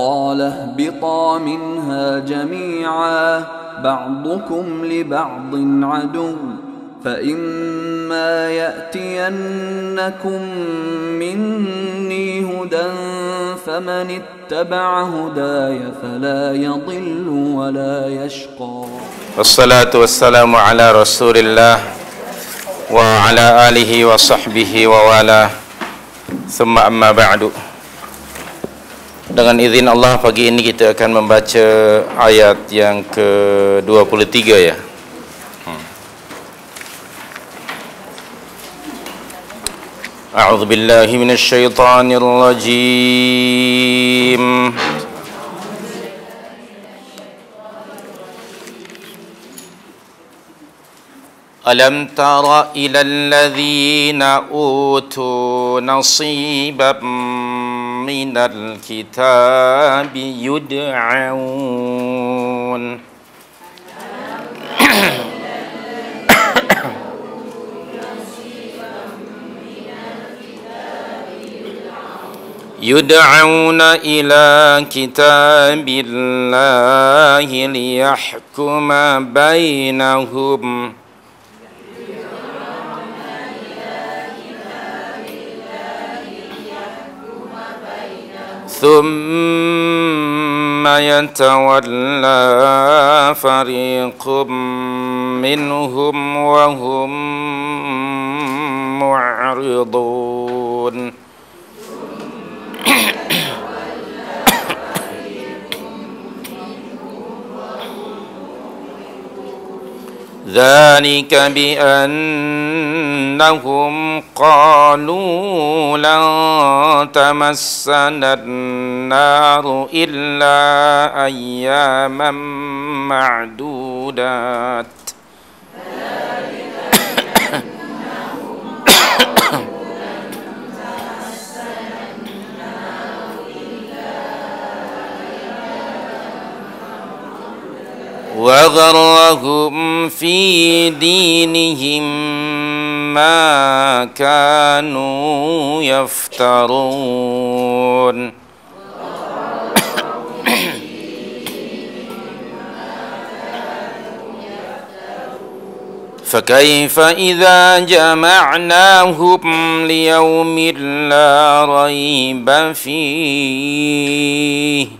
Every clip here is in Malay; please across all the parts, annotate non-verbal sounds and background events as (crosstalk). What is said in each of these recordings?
قال اهبطا منها جميعا بعضكم لبعض عدو فإما يأتينكم مني هدى فمن اتبع هداي فلا يضل ولا يشقى والصلاة والسلام على رسول الله وعلى آله وصحبه ووالاه ثم أما بعد Dengan izin Allah pagi ini kita akan membaca ayat yang ke-23 ya. أعوذ بالله من الشيطان الرجيم ألم تر إلى الذين أوتوا نصيبا من الكتاب يدعون يدعون إلى كتاب الله ليحكم بينهم ثم يتولى فريق منهم وهم معرضون ذلك بأنهم قالوا لن تمسنا النار إلا أياما معدودات وغرهم في دينهم ما كانوا يفترون (coughs) فكيف إذا جمعناهم ليوم لا ريب فيه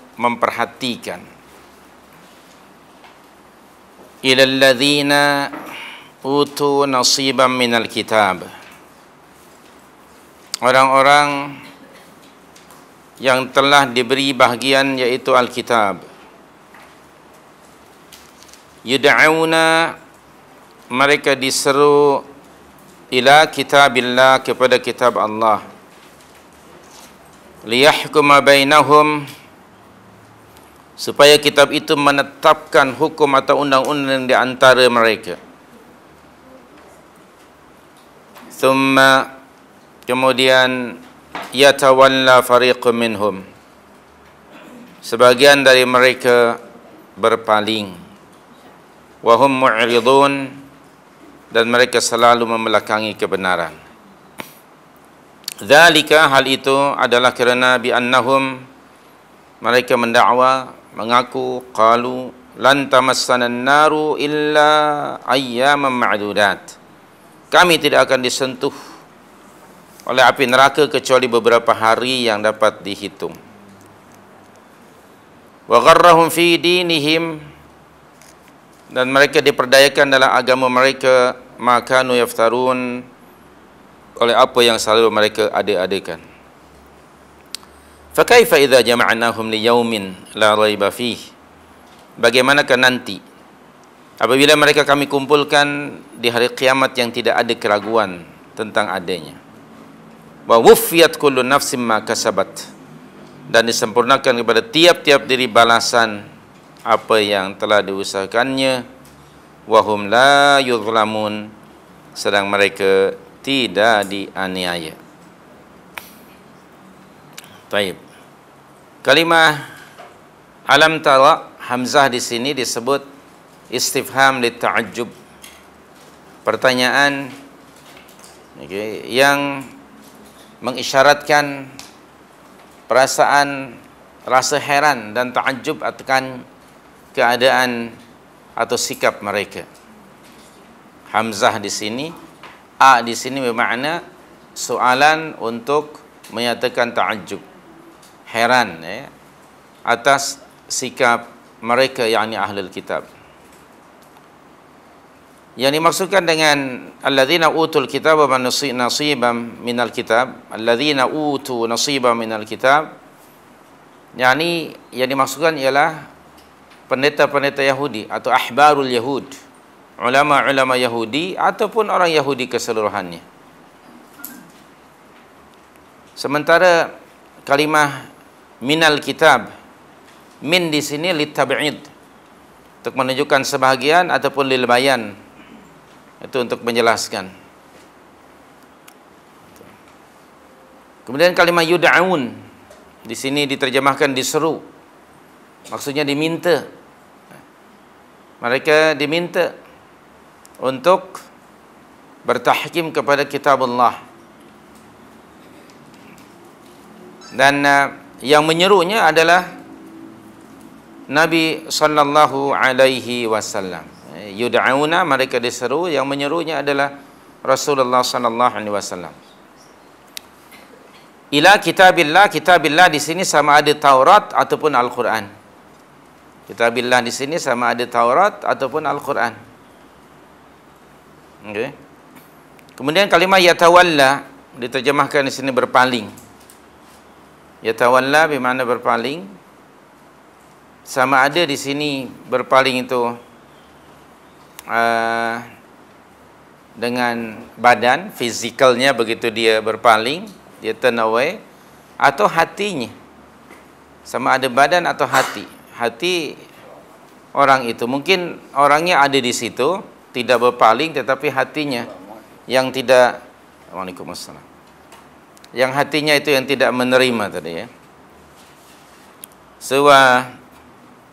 memperhatikan ila alladhina utu nasiban minal kitab orang-orang yang telah diberi bahagian yaitu alkitab yud'auna mereka diseru ila kitabillah kepada kitab Allah liyahkuma bainahum supaya kitab itu menetapkan hukum atau undang-undang di antara mereka. Thumma kemudian yatawalla fariqu minhum. Sebagian dari mereka berpaling. Wa hum mu'ridun dan mereka selalu membelakangi kebenaran. Zalika hal itu adalah kerana bi annahum mereka mendakwa mengaku qalu lan tamassana naru illa ayyaman ma'dudat. Kami tidak akan disentuh oleh api neraka kecuali beberapa hari yang dapat dihitung. Wa gharrahum fi dinihim dan mereka diperdayakan dalam agama mereka maka nu yaftarun oleh apa yang selalu mereka ada-adakan. Fakaifa idza jama'nahum li yaumin la raiba fihi? Bagaimanakah nanti apabila mereka kami kumpulkan di hari kiamat yang tidak ada keraguan tentang adanya? Wa wufiyat kullu nafsin ma kasabat dan disempurnakan kepada tiap-tiap diri balasan apa yang telah diusahakannya wa hum la yuzlamun sedang mereka tidak dianiaya Taib. Kalimah alam tara Hamzah di sini disebut istifham li taajub Pertanyaan okay, yang mengisyaratkan perasaan rasa heran dan taajub atkan keadaan atau sikap mereka. Hamzah di sini, A di sini bermakna soalan untuk menyatakan taajub heran ya, atas sikap mereka yang ini ahlul kitab. Yang dimaksudkan dengan alladzina utul kitab wa nasiban minal kitab, alladzina utu nasiban minal kitab. yang ini yang dimaksudkan ialah pendeta-pendeta Yahudi atau ahbarul Yahud, ulama-ulama Yahudi ataupun orang Yahudi keseluruhannya. Sementara kalimah minal kitab min di sini lit tab'id untuk menunjukkan sebahagian ataupun lil bayan itu untuk menjelaskan kemudian kalimat yud'aun di sini diterjemahkan diseru maksudnya diminta mereka diminta untuk bertahkim kepada kitab Allah dan uh, yang menyerunya adalah Nabi sallallahu alaihi wasallam. Eh, yud'auna mereka diseru yang menyerunya adalah Rasulullah sallallahu alaihi wasallam. Ila kitabillah, kitabillah di sini sama ada Taurat ataupun Al-Quran. Kitabillah di sini sama ada Taurat ataupun Al-Quran. Okey. Kemudian kalimah yatawalla diterjemahkan di sini berpaling. Ya Yatawalla bermakna berpaling. Sama ada di sini berpaling itu uh, dengan badan, fizikalnya begitu dia berpaling, dia turn away, atau hatinya. Sama ada badan atau hati. Hati orang itu. Mungkin orangnya ada di situ, tidak berpaling, tetapi hatinya yang tidak... Waalaikumsalam yang hatinya itu yang tidak menerima tadi ya. Sewa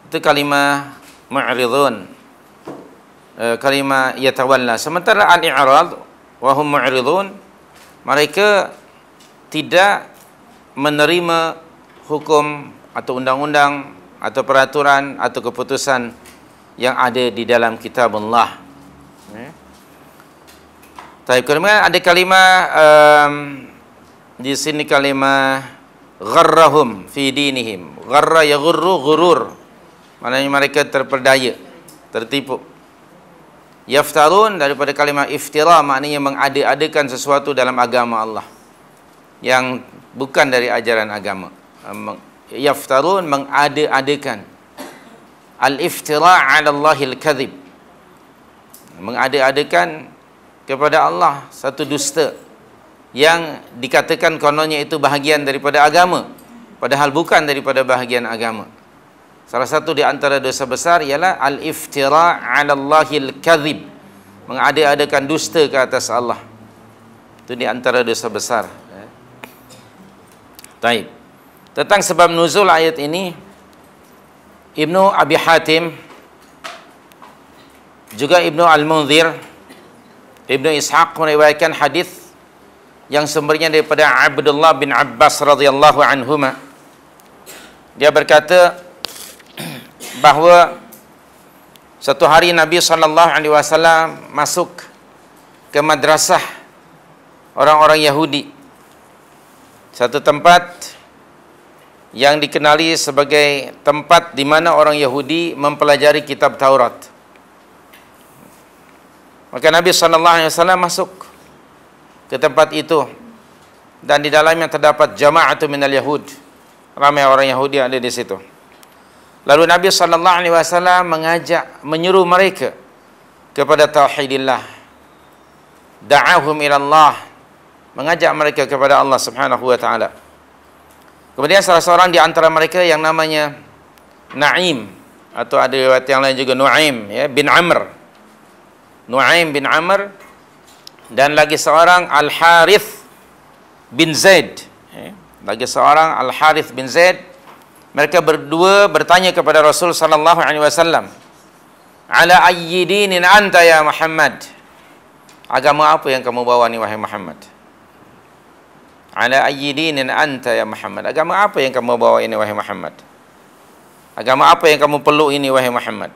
itu kalimah mu'ridun. Eh, kalimah yatawalla. Sementara al-i'rad wa hum mu'ridun mereka tidak menerima hukum atau undang-undang atau peraturan atau keputusan yang ada di dalam kitab Allah. Ya. Eh? Tapi kemudian ada kalimah um, di sini kalimah gharrahum fi dinihim gharra yaghurru ghurur maknanya mereka terperdaya tertipu yaftarun daripada kalimah iftira maknanya mengada-adakan sesuatu dalam agama Allah yang bukan dari ajaran agama yaftarun mengada-adakan al-iftira 'ala Allahil kadhib mengada-adakan kepada Allah satu dusta yang dikatakan kononnya itu bahagian daripada agama padahal bukan daripada bahagian agama salah satu di antara dosa besar ialah al-iftira 'ala Allahil kadhib mengada-adakan dusta ke atas Allah itu di antara dosa besar Taib. Tentang sebab nuzul ayat ini Ibnu Abi Hatim juga Ibnu Al-Munzir Ibnu Ishaq meriwayatkan hadis yang sumbernya daripada Abdullah bin Abbas radhiyallahu anhuma dia berkata (clears throat) bahawa satu hari Nabi sallallahu alaihi wasallam masuk ke madrasah orang-orang Yahudi satu tempat yang dikenali sebagai tempat di mana orang Yahudi mempelajari kitab Taurat maka Nabi sallallahu alaihi wasallam masuk ke tempat itu dan di dalamnya terdapat jama'atu minal yahud ramai orang yahudi yang ada di situ lalu nabi sallallahu alaihi wasallam mengajak menyuruh mereka kepada tauhidillah da'ahum ila Allah mengajak mereka kepada Allah Subhanahu wa taala kemudian salah seorang di antara mereka yang namanya Na'im atau ada riwayat yang lain juga Nu'aim ya bin Amr Nu'aim bin Amr dan lagi seorang Al Harith bin Zaid eh, lagi seorang Al Harith bin Zaid mereka berdua bertanya kepada Rasul sallallahu alaihi wasallam ala ayyidinin anta ya Muhammad agama apa yang kamu bawa ni wahai Muhammad ala ayyidinin anta ya Muhammad agama apa yang kamu bawa ini wahai Muhammad agama apa yang kamu perlu ini wahai Muhammad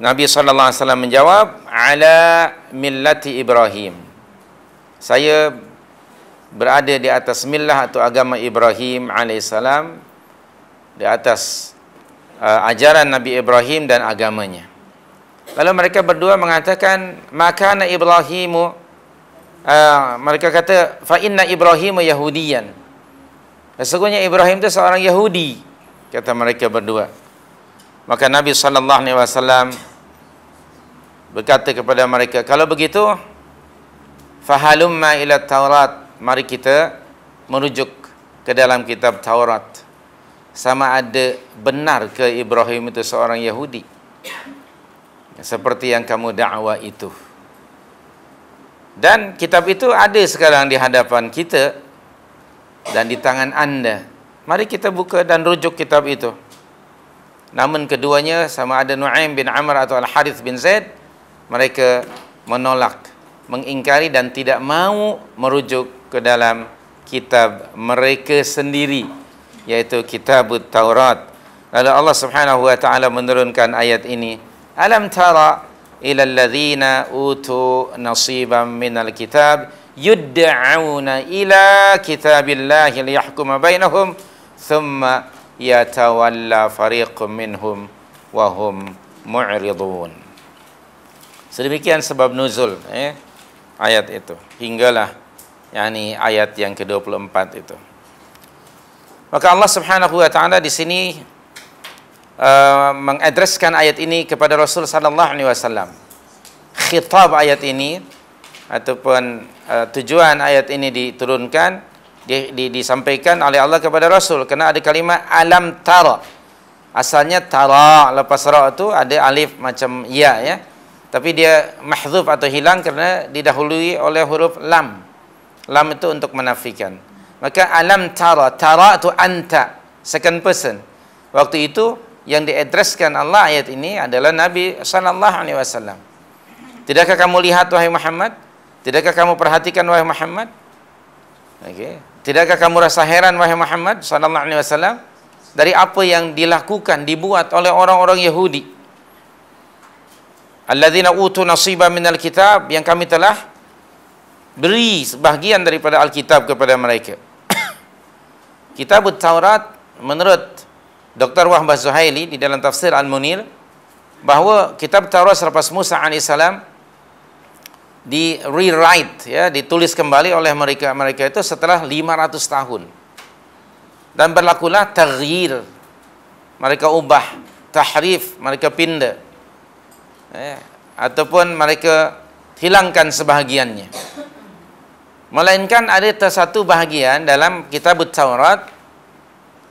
Nabi saw menjawab ala millati Ibrahim. Saya berada di atas millah atau agama Ibrahim as. di atas uh, ajaran Nabi Ibrahim dan agamanya. Lalu mereka berdua mengatakan makana Ibrahimu uh, mereka kata fa inna Ibrahim Yahudiyan. Sesungguhnya Ibrahim itu seorang Yahudi kata mereka berdua. Maka Nabi sallallahu alaihi wasallam berkata kepada mereka, "Kalau begitu, fahalumma ila Taurat, mari kita merujuk ke dalam kitab Taurat. Sama ada benar ke Ibrahim itu seorang Yahudi? Seperti yang kamu dakwa itu." Dan kitab itu ada sekarang di hadapan kita dan di tangan anda. Mari kita buka dan rujuk kitab itu. Namun keduanya sama ada Nu'aim bin Amr atau Al-Harith bin Zaid Mereka menolak, mengingkari dan tidak mau merujuk ke dalam kitab mereka sendiri yaitu kitab Taurat. Lalu Allah Subhanahu wa taala menurunkan ayat ini. Alam tara ila alladhina utu nasiban minal kitab yud'auna ila kitabillahi liyahkuma bainahum thumma yatawalla Fariqum minhum Wahum hum mu'ridun sedemikian sebab nuzul eh, ayat itu hinggalah yakni ayat yang ke-24 itu maka Allah Subhanahu wa taala di sini uh, mengadreskan ayat ini kepada Rasul sallallahu alaihi wasallam khitab ayat ini ataupun uh, tujuan ayat ini diturunkan di, di, disampaikan oleh Allah kepada Rasul kerana ada kalimah alam tara asalnya tara lepas ra itu ada alif macam ya ya tapi dia mahzuf atau hilang kerana didahului oleh huruf lam lam itu untuk menafikan maka alam tara tara itu anta second person waktu itu yang diadreskan Allah ayat ini adalah Nabi sallallahu alaihi wasallam tidakkah kamu lihat wahai Muhammad tidakkah kamu perhatikan wahai Muhammad okay. Tidakkah kamu rasa heran wahai Muhammad sallallahu alaihi wasallam dari apa yang dilakukan dibuat oleh orang-orang Yahudi? Alladzina utu nasiba min alkitab yang kami telah beri sebahagian daripada Alkitab kepada mereka. (coughs) Kitab Taurat menurut Dr. Wahbah Zuhaili di dalam tafsir Al-Munir bahawa Kitab Taurat selepas Musa alaihi salam di rewrite ya ditulis kembali oleh mereka mereka itu setelah 500 tahun dan berlakulah tergir mereka ubah tahrif mereka pindah eh, ataupun mereka hilangkan sebahagiannya melainkan ada satu bahagian dalam kitab Taurat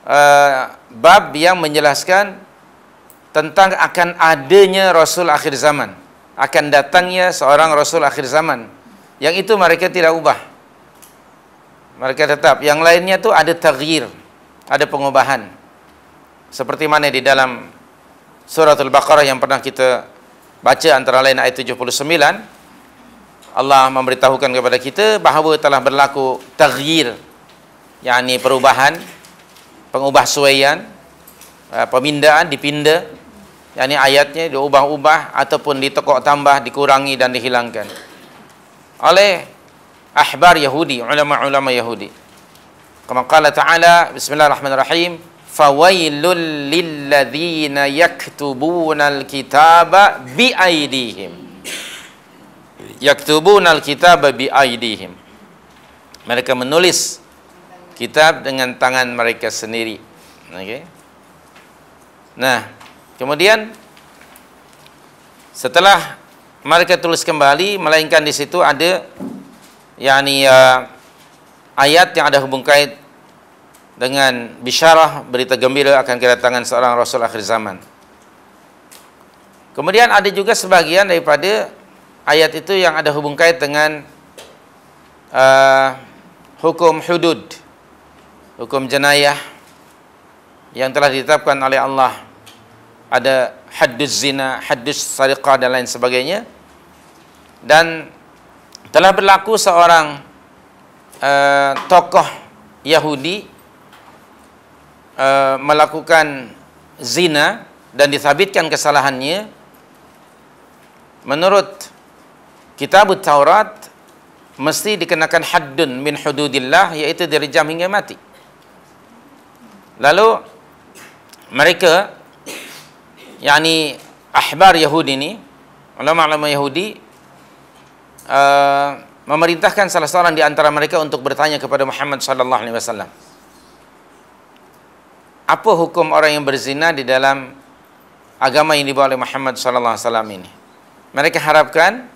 eh, bab yang menjelaskan tentang akan adanya Rasul akhir zaman akan datangnya seorang rasul akhir zaman. Yang itu mereka tidak ubah. Mereka tetap. Yang lainnya itu ada tagir, ada pengubahan. Seperti mana di dalam surah Al-Baqarah yang pernah kita baca antara lain ayat 79 Allah memberitahukan kepada kita bahawa telah berlaku tagir, yakni perubahan pengubah suaian eh, pemindaan dipindah yang ini ayatnya diubah-ubah ataupun ditekok tambah, dikurangi dan dihilangkan oleh ahbar Yahudi, ulama-ulama Yahudi. Kama qala ta'ala, bismillahirrahmanirrahim, fawailul lilladhina yaktubuna alkitaba bi'aidihim. Yaktubuna alkitaba bi'aidihim. Mereka menulis kitab dengan tangan mereka sendiri. Okay. Nah, Kemudian setelah mereka tulis kembali melainkan di situ ada yakni uh, ya, ayat yang ada hubung kait dengan bisyarah berita gembira akan kedatangan seorang rasul akhir zaman. Kemudian ada juga sebagian daripada ayat itu yang ada hubung kait dengan uh, hukum hudud, hukum jenayah yang telah ditetapkan oleh Allah ada hadis zina, hadis sariqah dan lain sebagainya. Dan telah berlaku seorang uh, tokoh Yahudi uh, melakukan zina dan disabitkan kesalahannya. Menurut kitab Taurat, mesti dikenakan haddun min hududillah, iaitu direjam hingga mati. Lalu, mereka yakni ahbar Yahudi ini, ulama-ulama Yahudi uh, memerintahkan salah seorang di antara mereka untuk bertanya kepada Muhammad sallallahu alaihi wasallam. Apa hukum orang yang berzina di dalam agama yang dibawa oleh Muhammad sallallahu alaihi wasallam ini? Mereka harapkan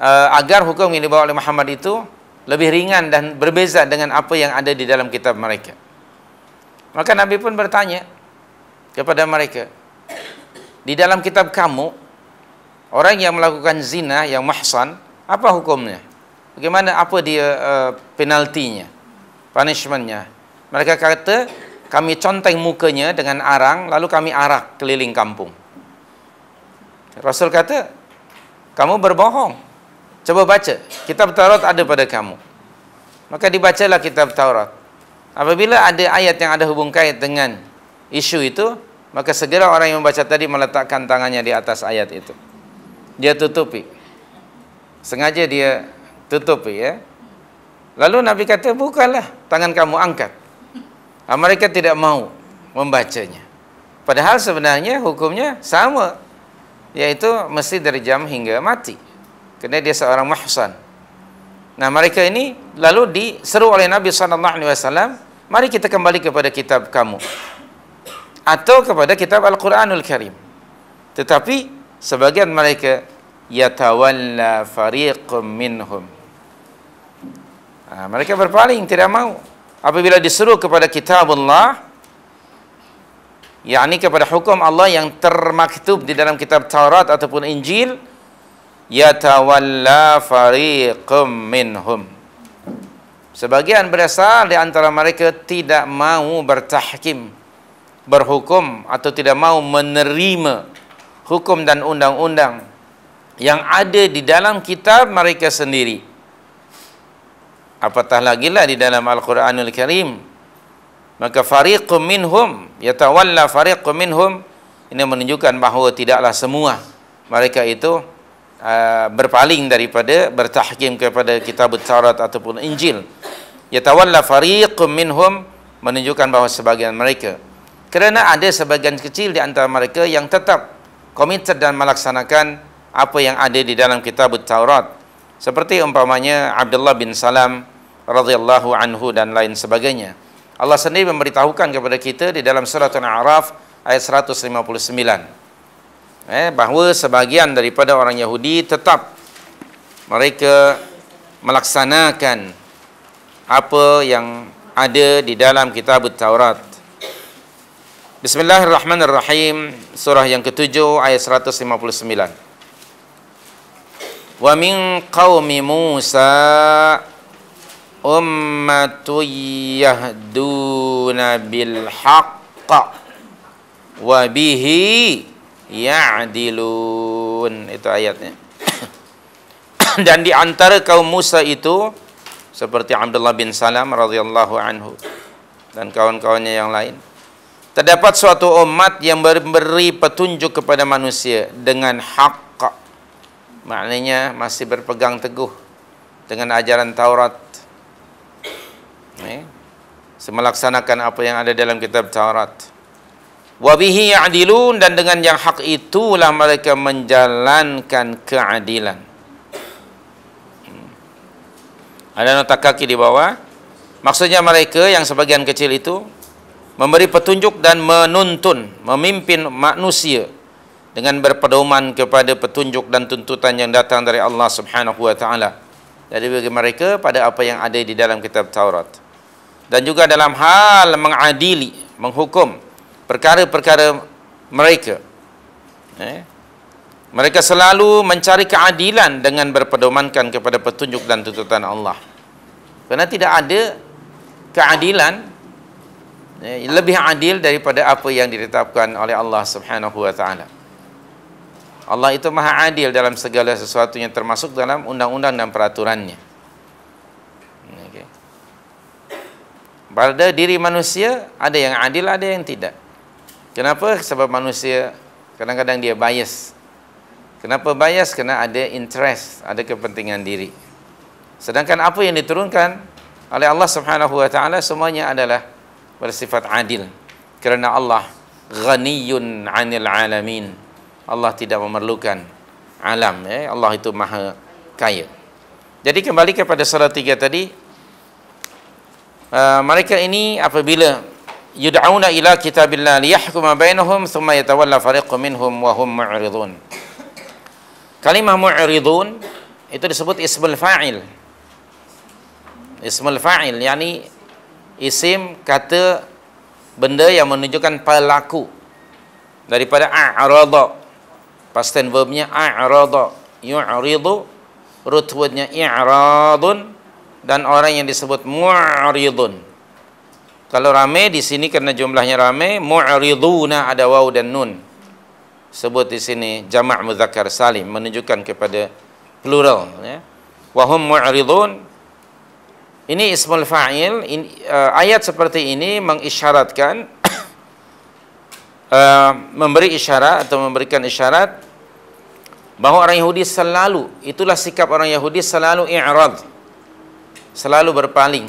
uh, agar hukum yang dibawa oleh Muhammad itu lebih ringan dan berbeza dengan apa yang ada di dalam kitab mereka. Maka Nabi pun bertanya kepada mereka, di dalam kitab kamu orang yang melakukan zina yang mahsan apa hukumnya bagaimana apa dia uh, penaltinya punishmentnya mereka kata kami conteng mukanya dengan arang lalu kami arak keliling kampung Rasul kata kamu berbohong coba baca kitab Taurat ada pada kamu maka dibacalah kitab Taurat apabila ada ayat yang ada hubung kait dengan isu itu maka segera orang yang membaca tadi meletakkan tangannya di atas ayat itu dia tutupi sengaja dia tutupi ya lalu nabi kata bukalah tangan kamu angkat nah, mereka tidak mau membacanya padahal sebenarnya hukumnya sama yaitu mesti dari jam hingga mati karena dia seorang muhsan. nah mereka ini lalu diseru oleh nabi sallallahu alaihi wasallam mari kita kembali kepada kitab kamu atau kepada kitab Al-Quranul Karim. Tetapi sebagian mereka yatawalla fariqum minhum. Ah, mereka berpaling tidak mau apabila disuruh kepada kitabullah yakni kepada hukum Allah yang termaktub di dalam kitab Taurat ataupun Injil yatawalla fariqum minhum. Sebagian berasal di antara mereka tidak mau bertahkim, berhukum atau tidak mau menerima hukum dan undang-undang yang ada di dalam kitab mereka sendiri. Apatah lagi lah di dalam Al-Quranul Karim. Maka fariqum minhum, yatawalla fariqum minhum, ini menunjukkan bahawa tidaklah semua mereka itu uh, berpaling daripada bertahkim kepada kitab Taurat ataupun Injil. Yatawalla fariqum minhum, menunjukkan bahawa sebagian mereka kerana ada sebagian kecil di antara mereka yang tetap komited dan melaksanakan apa yang ada di dalam kitab Taurat seperti umpamanya Abdullah bin Salam radhiyallahu anhu dan lain sebagainya Allah sendiri memberitahukan kepada kita di dalam surah Al-A'raf ayat 159 eh, bahawa sebagian daripada orang Yahudi tetap mereka melaksanakan apa yang ada di dalam kitab Taurat Bismillahirrahmanirrahim Surah yang ketujuh ayat 159 Wa min qawmi Musa Ummatu yahduna bilhaqqa Wabihi ya'dilun Itu ayatnya (coughs) Dan di antara kaum Musa itu Seperti Abdullah bin Salam radhiyallahu anhu Dan kawan-kawannya yang lain Terdapat suatu umat yang memberi petunjuk kepada manusia dengan hak. Maknanya masih berpegang teguh dengan ajaran Taurat. Eh? Melaksanakan apa yang ada dalam kitab Taurat. Wabihi adilun dan dengan yang hak itulah mereka menjalankan keadilan. Hmm. Ada nota kaki di bawah. Maksudnya mereka yang sebagian kecil itu memberi petunjuk dan menuntun, memimpin manusia dengan berpedoman kepada petunjuk dan tuntutan yang datang dari Allah Subhanahu wa taala. Jadi bagi mereka pada apa yang ada di dalam kitab Taurat. Dan juga dalam hal mengadili, menghukum perkara-perkara mereka. Eh? Mereka selalu mencari keadilan dengan berpedomankan kepada petunjuk dan tuntutan Allah. Karena tidak ada keadilan Eh, lebih adil daripada apa yang ditetapkan oleh Allah Subhanahu wa taala. Allah itu Maha adil dalam segala sesuatu yang termasuk dalam undang-undang dan peraturannya. Okay. Pada diri manusia ada yang adil ada yang tidak. Kenapa? Sebab manusia kadang-kadang dia bias. Kenapa bias? Kena ada interest, ada kepentingan diri. Sedangkan apa yang diturunkan oleh Allah Subhanahu wa taala semuanya adalah bersifat adil kerana Allah ghaniyun anil alamin Allah tidak memerlukan alam ya Allah itu maha kaya jadi kembali kepada surah 3 tadi uh, mereka ini apabila yud'auna ila kitabillah liyahkuma bainahum thumma yatawalla fariqu minhum wa hum mu'ridun kalimah mu'ridun itu disebut ismul fa'il ismul fa'il yakni isim kata benda yang menunjukkan pelaku daripada a'rada past tense verbnya a'rada yu'ridu wordnya i'radun dan orang yang disebut mu'ridun kalau ramai di sini kerana jumlahnya ramai mu'riduna ada waw dan nun sebut di sini jamak muzakkar salim menunjukkan kepada plural ya wahum mu'ridun ini ismul fa'il. uh, ayat seperti ini mengisyaratkan (coughs) uh, memberi isyarat atau memberikan isyarat bahawa orang Yahudi selalu itulah sikap orang Yahudi selalu i'rad. Selalu berpaling.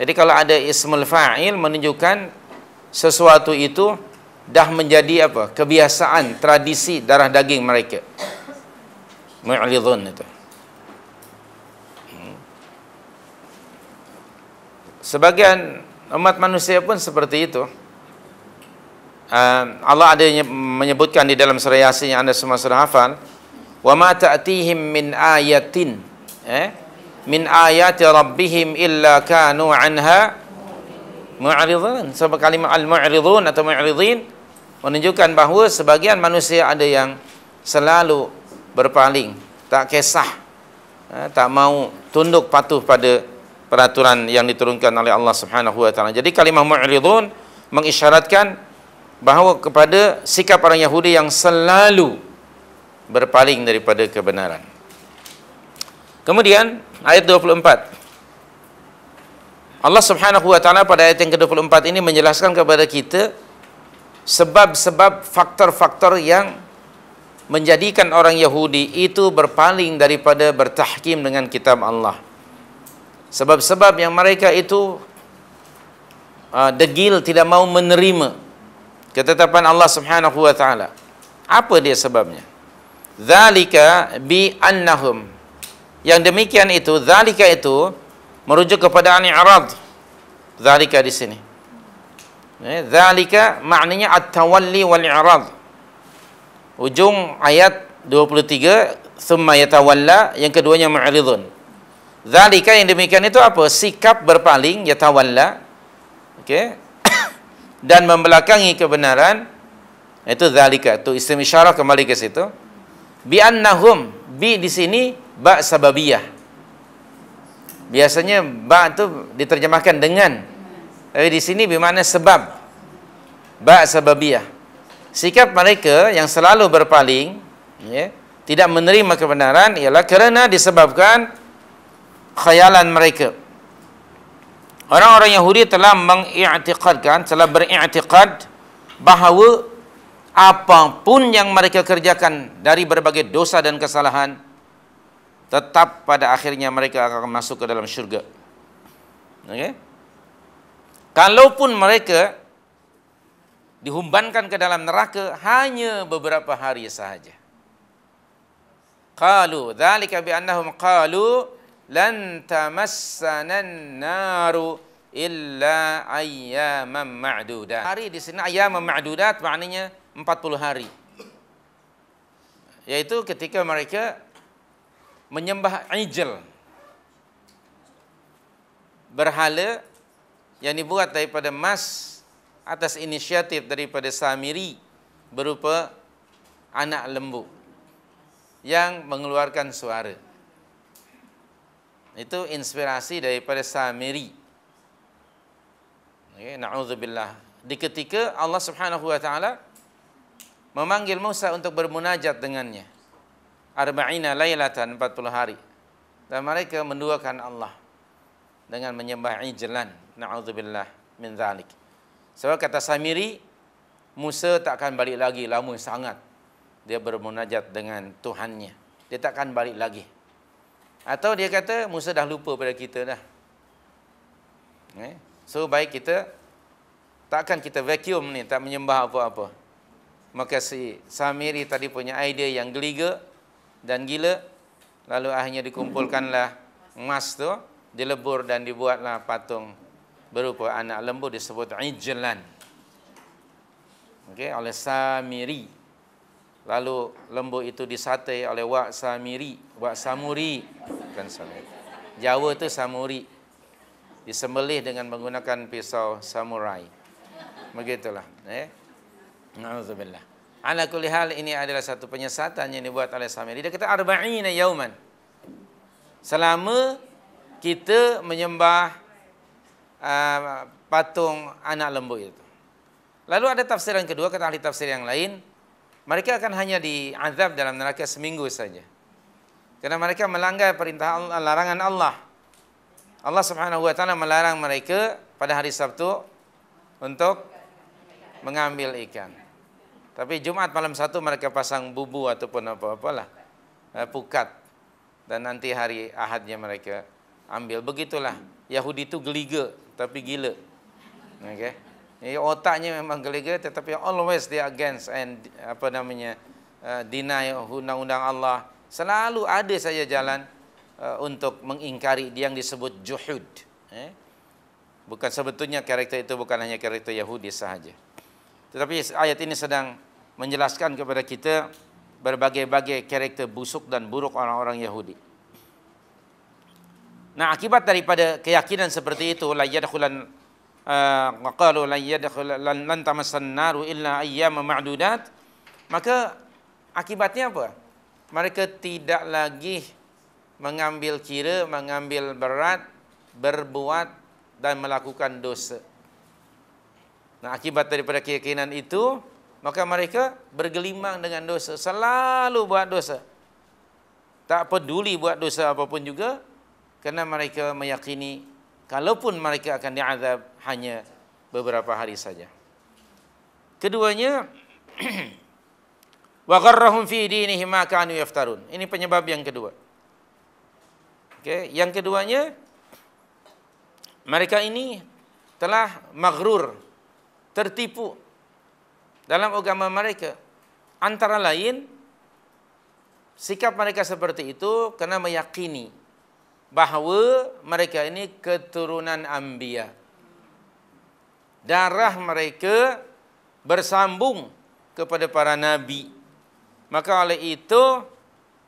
Jadi kalau ada ismul fa'il menunjukkan sesuatu itu dah menjadi apa? kebiasaan, tradisi darah daging mereka. Mu'lidun itu. sebagian umat manusia pun seperti itu. Ehm, Allah ada menyebutkan di dalam surah Yasin yang anda semua sudah hafal, "Wa ma ta'tihim min ayatin" eh? min ayati rabbihim illa kanu anha mu'ridun sebab kalimat al-mu'ridun atau mu'ridin menunjukkan bahawa sebagian manusia ada yang selalu berpaling tak kisah eh, tak mau tunduk patuh pada peraturan yang diturunkan oleh Allah Subhanahu wa taala. Jadi kalimah mu'ridun mengisyaratkan bahawa kepada sikap orang Yahudi yang selalu berpaling daripada kebenaran. Kemudian ayat 24. Allah Subhanahu wa taala pada ayat yang ke-24 ini menjelaskan kepada kita sebab-sebab faktor-faktor yang menjadikan orang Yahudi itu berpaling daripada bertahkim dengan kitab Allah sebab-sebab yang mereka itu uh, degil tidak mau menerima ketetapan Allah Subhanahu wa taala. Apa dia sebabnya? Zalika bi annahum. Yang demikian itu zalika itu merujuk kepada ani'rad. Zalika di sini. Eh, zalika maknanya at-tawalli wal i'rad. Ujung ayat 23 summa yatawalla yang keduanya mu'ridun. Zalika yang demikian itu apa? Sikap berpaling, ya tawalla, Okey. (coughs) Dan membelakangi kebenaran. Itu zalika. Itu isim isyarah kembali ke situ. Bi annahum. Bi di sini, ba sababiyah. Biasanya ba itu diterjemahkan dengan. Tapi di sini bermakna sebab. Ba sababiyah. Sikap mereka yang selalu berpaling. Ya, tidak menerima kebenaran ialah kerana disebabkan khayalan mereka. Orang-orang Yahudi telah mengiktikadkan, telah beriktikad bahawa apapun yang mereka kerjakan dari berbagai dosa dan kesalahan, tetap pada akhirnya mereka akan masuk ke dalam syurga. Okay? Kalaupun mereka dihumbankan ke dalam neraka hanya beberapa hari sahaja. Qalu dhalika bi annahum qalu lan tamassana naru illa ayyaman ma'dudat. Hari di sini ayyaman ma'dudat maknanya 40 hari. Yaitu ketika mereka menyembah ijil. Berhala yang dibuat daripada emas atas inisiatif daripada Samiri berupa anak lembu yang mengeluarkan suara. Itu inspirasi daripada Samiri. Okay, na'udzubillah. Di ketika Allah Subhanahu wa taala memanggil Musa untuk bermunajat dengannya. Arba'ina laylatan, empat puluh hari. Dan mereka menduakan Allah dengan menyembah ijlan. Nauzubillah, min zalik. Sebab kata Samiri, Musa tak akan balik lagi lama sangat. Dia bermunajat dengan Tuhannya. Dia takkan balik lagi. Atau dia kata Musa dah lupa pada kita dah. Eh, so baik kita takkan kita vacuum ni tak menyembah apa-apa. Maka si Samiri tadi punya idea yang geliga dan gila. Lalu akhirnya dikumpulkanlah emas tu. Dilebur dan dibuatlah patung berupa anak lembu disebut Ijlan. Okay, oleh Samiri. Lalu lembu itu disate oleh Wak Samiri buat samuri bukan samuri Jawa tu samuri disembelih dengan menggunakan pisau samurai begitulah eh Alhamdulillah. Ala kulli hal ini adalah satu penyesatan yang dibuat oleh Samiri. Dia kata arba'ina yauman. Selama kita menyembah uh, patung anak lembu itu. Lalu ada tafsiran kedua kata ahli tafsir yang lain, mereka akan hanya diazab dalam neraka seminggu saja kerana mereka melanggar perintah Allah, larangan Allah. Allah Subhanahu wa taala melarang mereka pada hari Sabtu untuk mengambil ikan. Tapi Jumat malam satu mereka pasang bubu ataupun apa-apalah eh, pukat dan nanti hari Ahadnya mereka ambil. Begitulah Yahudi itu geliga tapi gila. Okey. Ya, otaknya memang geliga tetapi always they against and apa namanya uh, deny undang-undang Allah selalu ada saya jalan uh, untuk mengingkari dia yang disebut juhud. Eh? Bukan sebetulnya karakter itu bukan hanya karakter Yahudi sahaja. Tetapi ayat ini sedang menjelaskan kepada kita berbagai-bagai karakter busuk dan buruk orang-orang Yahudi. Nah, akibat daripada keyakinan seperti itu la yadkhulan wa eh, qalu la yadkhulan lan naru illa ayyama ma'dudat. Maka akibatnya apa? mereka tidak lagi mengambil kira, mengambil berat, berbuat dan melakukan dosa. Nah, akibat daripada keyakinan itu, maka mereka bergelimang dengan dosa, selalu buat dosa. Tak peduli buat dosa apapun juga, kerana mereka meyakini, kalaupun mereka akan diazab hanya beberapa hari saja. Keduanya, (clears throat) wa gharrahum fi dinihim ma kanu yaftarun. Ini penyebab yang kedua. Okey, yang keduanya mereka ini telah maghrur tertipu dalam agama mereka. Antara lain sikap mereka seperti itu kerana meyakini bahawa mereka ini keturunan anbiya. Darah mereka bersambung kepada para nabi. Maka oleh itu,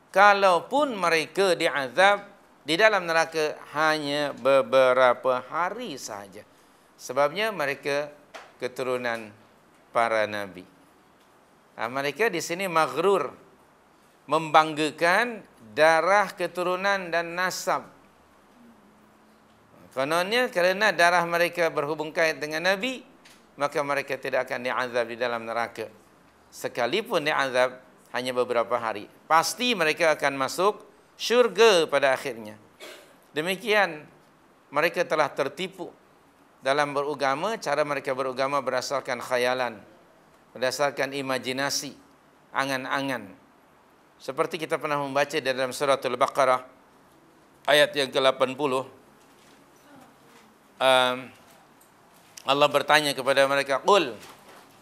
kalaupun mereka diazab di dalam neraka hanya beberapa hari saja. Sebabnya mereka keturunan para nabi. Ha, mereka di sini maghrur, membanggakan darah keturunan dan nasab. Kononnya kerana darah mereka berhubung kait dengan Nabi, maka mereka tidak akan diazab di dalam neraka. Sekalipun diazab hanya beberapa hari. Pasti mereka akan masuk syurga pada akhirnya. Demikian mereka telah tertipu dalam beragama, cara mereka beragama berdasarkan khayalan, berdasarkan imajinasi, angan-angan. Seperti kita pernah membaca dalam surah Al-Baqarah ayat yang ke-80. Um, Allah bertanya kepada mereka, "Qul"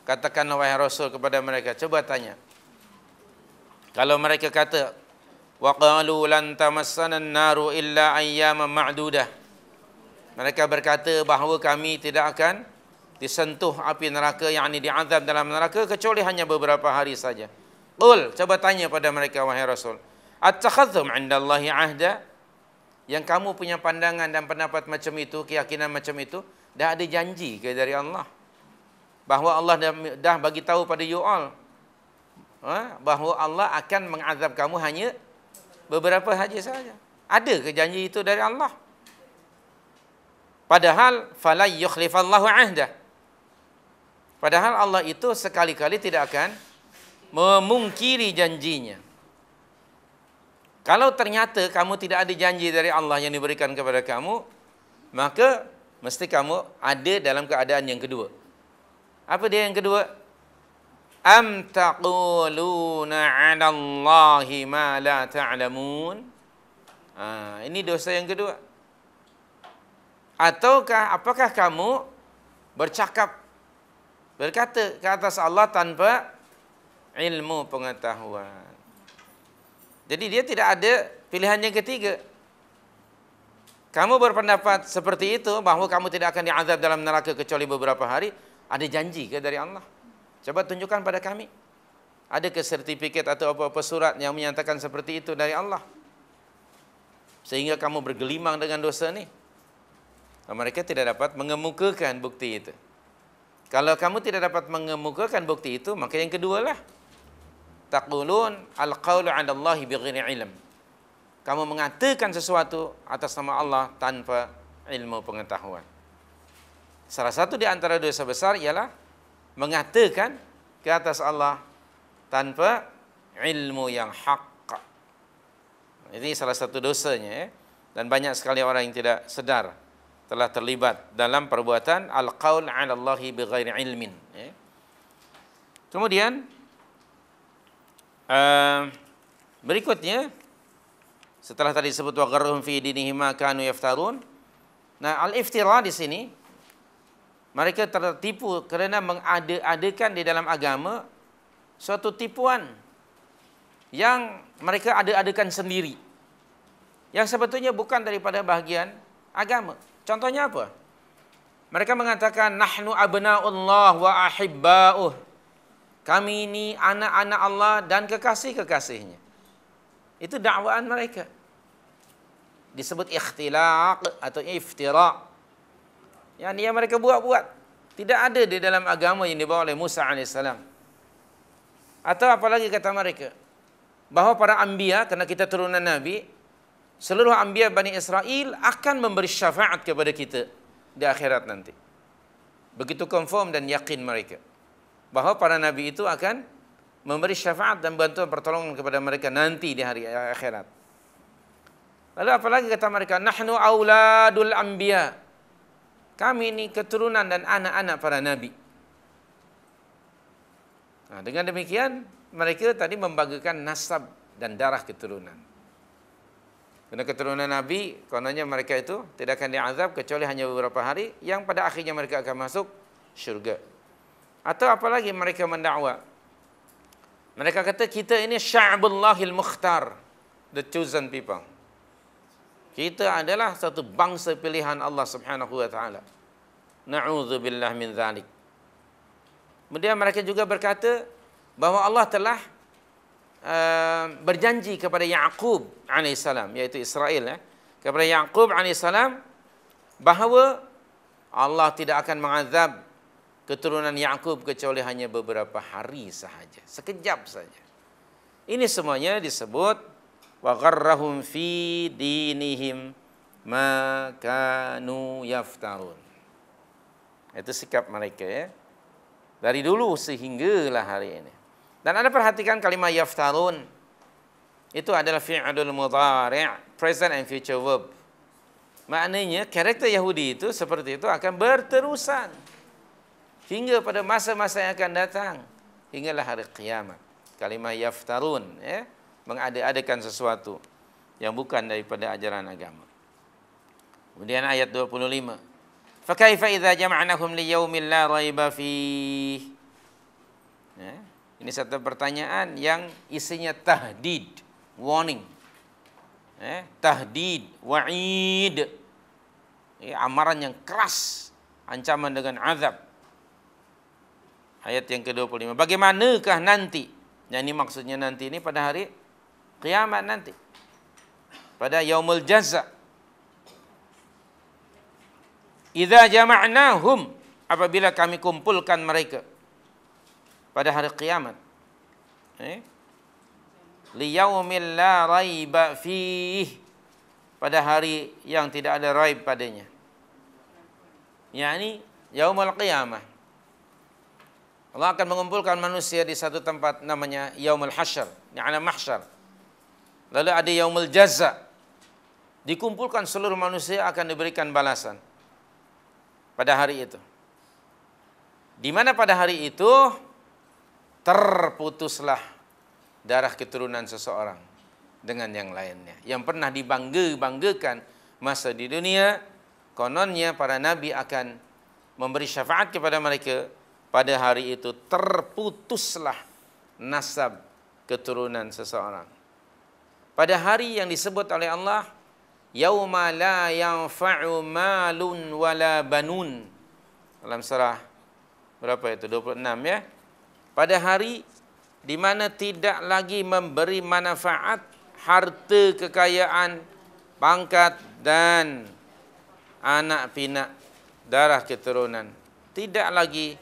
Katakanlah wahai Rasul kepada mereka, cuba tanya, kalau mereka kata waqalu lan tamassana an-naru illa ayyaman ma'dudah mereka berkata bahawa kami tidak akan disentuh api neraka yang ini diazab dalam neraka kecuali hanya beberapa hari saja qul cuba tanya pada mereka wahai rasul attakhadhum 'inda allahi 'ahda yang kamu punya pandangan dan pendapat macam itu keyakinan macam itu dah ada janji ke dari Allah bahawa Allah dah, dah bagi tahu pada you all Ha? bahawa Allah akan mengazab kamu hanya beberapa hari saja. Ada ke janji itu dari Allah? Padahal fala yukhlifallahu ahda. Padahal Allah itu sekali-kali tidak akan memungkiri janjinya. Kalau ternyata kamu tidak ada janji dari Allah yang diberikan kepada kamu, maka mesti kamu ada dalam keadaan yang kedua. Apa dia yang kedua? أم تقولون على الله ما لا تعلمون ha, Ini dosa yang kedua Ataukah apakah kamu bercakap Berkata ke atas Allah tanpa ilmu pengetahuan Jadi dia tidak ada pilihan yang ketiga Kamu berpendapat seperti itu Bahawa kamu tidak akan diazab dalam neraka kecuali beberapa hari Ada janji ke dari Allah Coba tunjukkan pada kami. Ada ke sertifikat atau apa-apa surat yang menyatakan seperti itu dari Allah? Sehingga kamu bergelimang dengan dosa ini. Mereka tidak dapat mengemukakan bukti itu. Kalau kamu tidak dapat mengemukakan bukti itu, maka yang kedua lah. Taqulun al-qawlu ala Allah bi ilm. Kamu mengatakan sesuatu atas nama Allah tanpa ilmu pengetahuan. Salah satu di antara dosa besar ialah mengatakan ke atas Allah tanpa ilmu yang hak. Ini salah satu dosanya ya. Dan banyak sekali orang yang tidak sedar telah terlibat dalam perbuatan al-qaul 'ala Allahi bi ghairi ilmin ya. Kemudian uh, berikutnya setelah tadi sebut wa garrum fi dinihi ma kanu yaftarun. Nah, al-iftira di sini mereka tertipu kerana mengada-adakan di dalam agama suatu tipuan yang mereka ada-adakan sendiri. Yang sebetulnya bukan daripada bahagian agama. Contohnya apa? Mereka mengatakan nahnu abnaullah wa ahibba'uh. Kami ini anak-anak Allah dan kekasih-kekasihnya. Itu dakwaan mereka. Disebut ikhtilaq atau iftira'. Yang ni yang mereka buat-buat. Tidak ada di dalam agama yang dibawa oleh Musa AS. Atau apalagi kata mereka. Bahawa para ambia, kerana kita turunan Nabi, seluruh ambia Bani Israel akan memberi syafaat kepada kita di akhirat nanti. Begitu confirm dan yakin mereka. Bahawa para Nabi itu akan memberi syafaat dan bantuan pertolongan kepada mereka nanti di hari akhirat. Lalu apalagi kata mereka, Nahnu awladul ambiya kami ini keturunan dan anak-anak para nabi. Nah, ha, dengan demikian mereka tadi membagikan nasab dan darah keturunan. Kena keturunan nabi kononnya mereka itu tidak akan diazab kecuali hanya beberapa hari yang pada akhirnya mereka akan masuk syurga. Atau apalagi mereka mendakwa. Mereka kata kita ini sya'bullahil mukhtar the chosen people kita adalah satu bangsa pilihan Allah Subhanahu wa taala. Nauzubillah min zalik. Kemudian mereka juga berkata bahawa Allah telah uh, berjanji kepada Yaqub alaihissalam iaitu Israel eh, kepada Yaqub alaihissalam bahawa Allah tidak akan mengazab keturunan Yaqub kecuali hanya beberapa hari sahaja, sekejap saja. Ini semuanya disebut wa gharrahum fi dinihim ma kanu yaftarun. Itu sikap mereka ya. Dari dulu sehinggalah hari ini. Dan anda perhatikan kalimat yaftarun. Itu adalah fi'adul mudari' present and future verb. Maknanya karakter Yahudi itu seperti itu akan berterusan. Hingga pada masa-masa yang akan datang. Hinggalah hari kiamat. Kalimah yaftarun. Ya. Mengadakan sesuatu yang bukan daripada ajaran agama. Kemudian ayat 25. Fa kaifa idza jama'nahum li yaumil la raiba fi? Ya, ini satu pertanyaan yang isinya tahdid, warning. Ya, tahdid, wa'id. Ya, amaran yang keras, ancaman dengan azab. Ayat yang ke-25. Bagaimanakah nanti? Yang ini maksudnya nanti ini pada hari kiamat nanti pada yaumul jaza idza jama'nahum apabila kami kumpulkan mereka pada hari kiamat eh liyaumil la raiba fih pada hari yang tidak ada raib padanya yakni yaumul qiyamah Allah akan mengumpulkan manusia di satu tempat namanya Yaumul Hashr, di alam mahsyar. Lalu ada yaumul jaza. Dikumpulkan seluruh manusia akan diberikan balasan. Pada hari itu. Di mana pada hari itu terputuslah darah keturunan seseorang dengan yang lainnya. Yang pernah dibangga-banggakan masa di dunia, kononnya para nabi akan memberi syafaat kepada mereka. Pada hari itu terputuslah nasab keturunan seseorang pada hari yang disebut oleh Allah yauma la yanfa'u malun wala banun dalam surah berapa itu 26 ya pada hari di mana tidak lagi memberi manfaat harta kekayaan pangkat dan anak pinak darah keturunan tidak lagi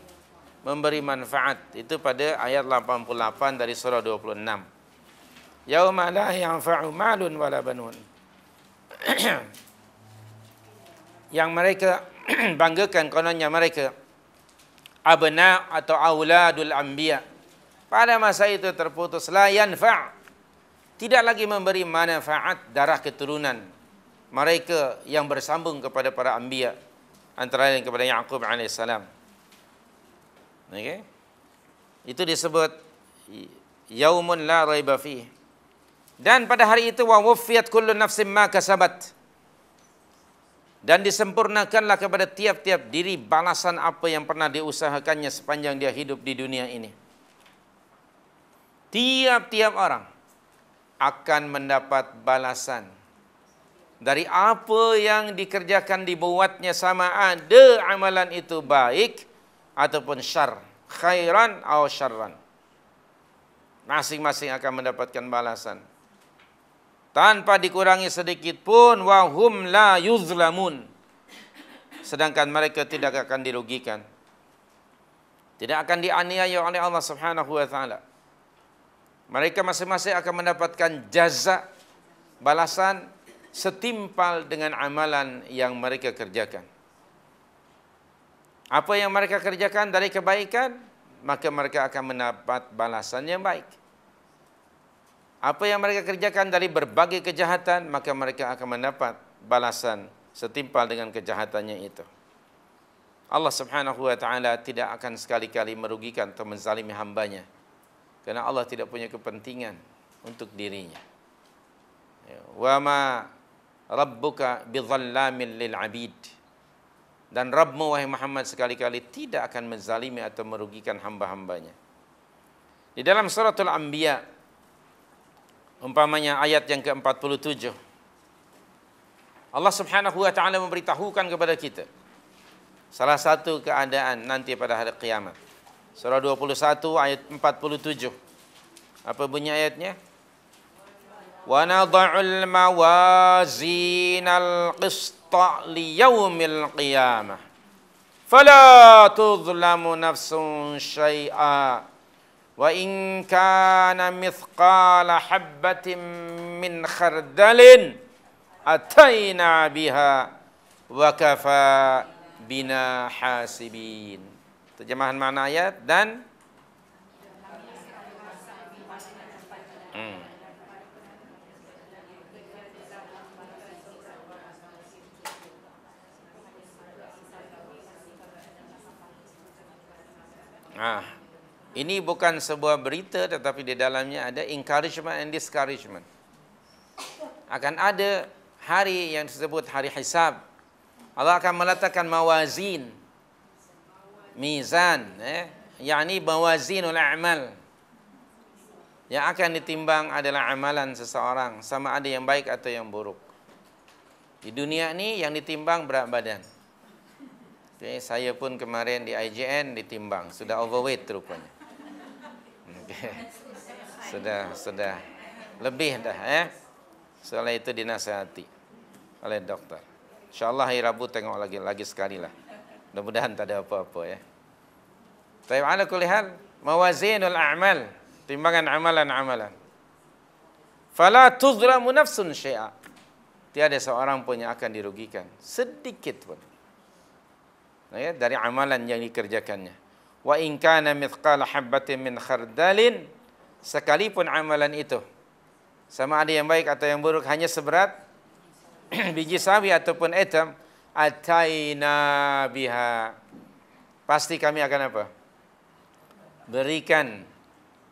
memberi manfaat itu pada ayat 88 dari surah 26 Yauma la yanfa'u malun wala banun. (clears throat) yang mereka (clears throat) banggakan kononnya mereka abna atau auladul anbiya. Pada masa itu terputus la yanfa' tidak lagi memberi manfaat darah keturunan mereka yang bersambung kepada para anbiya antara lain kepada Yaqub alaihissalam. Okay? Itu disebut yaumun la raiba fihi dan pada hari itu wa wufiyat kullu nafsin ma kasabat. Dan disempurnakanlah kepada tiap-tiap diri balasan apa yang pernah diusahakannya sepanjang dia hidup di dunia ini. Tiap-tiap orang akan mendapat balasan dari apa yang dikerjakan dibuatnya sama ada amalan itu baik ataupun syar khairan atau syarran masing-masing akan mendapatkan balasan tanpa dikurangi sedikit pun wa hum la yuzlamun sedangkan mereka tidak akan dirugikan tidak akan dianiaya oleh Allah Subhanahu wa taala mereka masing-masing akan mendapatkan jaza balasan setimpal dengan amalan yang mereka kerjakan apa yang mereka kerjakan dari kebaikan maka mereka akan mendapat balasan yang baik apa yang mereka kerjakan dari berbagai kejahatan, maka mereka akan mendapat balasan setimpal dengan kejahatannya itu. Allah subhanahu wa ta'ala tidak akan sekali-kali merugikan atau menzalimi hambanya. Kerana Allah tidak punya kepentingan untuk dirinya. Ya, wa ma rabbuka bidhallamin lil abid. Dan Rabbmu wahai Muhammad sekali-kali tidak akan menzalimi atau merugikan hamba-hambanya. Di dalam suratul Al-Anbiya Umpamanya ayat yang ke-47. Allah Subhanahu wa taala memberitahukan kepada kita salah satu keadaan nanti pada hari kiamat. Surah 21 ayat 47. Apa bunyi ayatnya? Wa nadha'ul mawazinal qista li yaumil qiyamah. Fala tuzlamu nafsun syai'a. وإن كان مثقال حبة من خردل أتينا بها وكفى بنا حاسبين Terjemahan makna ayat dan hmm. ah. Ini bukan sebuah berita tetapi di dalamnya ada encouragement and discouragement. Akan ada hari yang disebut hari hisab. Allah akan meletakkan mawazin. Mizan. Eh? Yang mawazinul amal. Yang akan ditimbang adalah amalan seseorang. Sama ada yang baik atau yang buruk. Di dunia ini yang ditimbang berat badan. Okay, eh, saya pun kemarin di IJN ditimbang. Sudah overweight rupanya. (laughs) sudah sudah lebih dah eh ya. setelah itu dinasihati oleh doktor insyaallah hari Rabu tengok lagi lagi sekali lah mudah-mudahan tak ada apa-apa ya tapi ala kulihal mawazinul a'mal timbangan amalan-amalan fala tuzlamu nafsun syai'a tiada seorang pun yang akan dirugikan sedikit pun ya, dari amalan yang dikerjakannya wa in kana mithqala habatin min khardalin sekalipun amalan itu sama ada yang baik atau yang buruk hanya seberat (clears throat) biji sawi ataupun etam ataina biha pasti kami akan apa berikan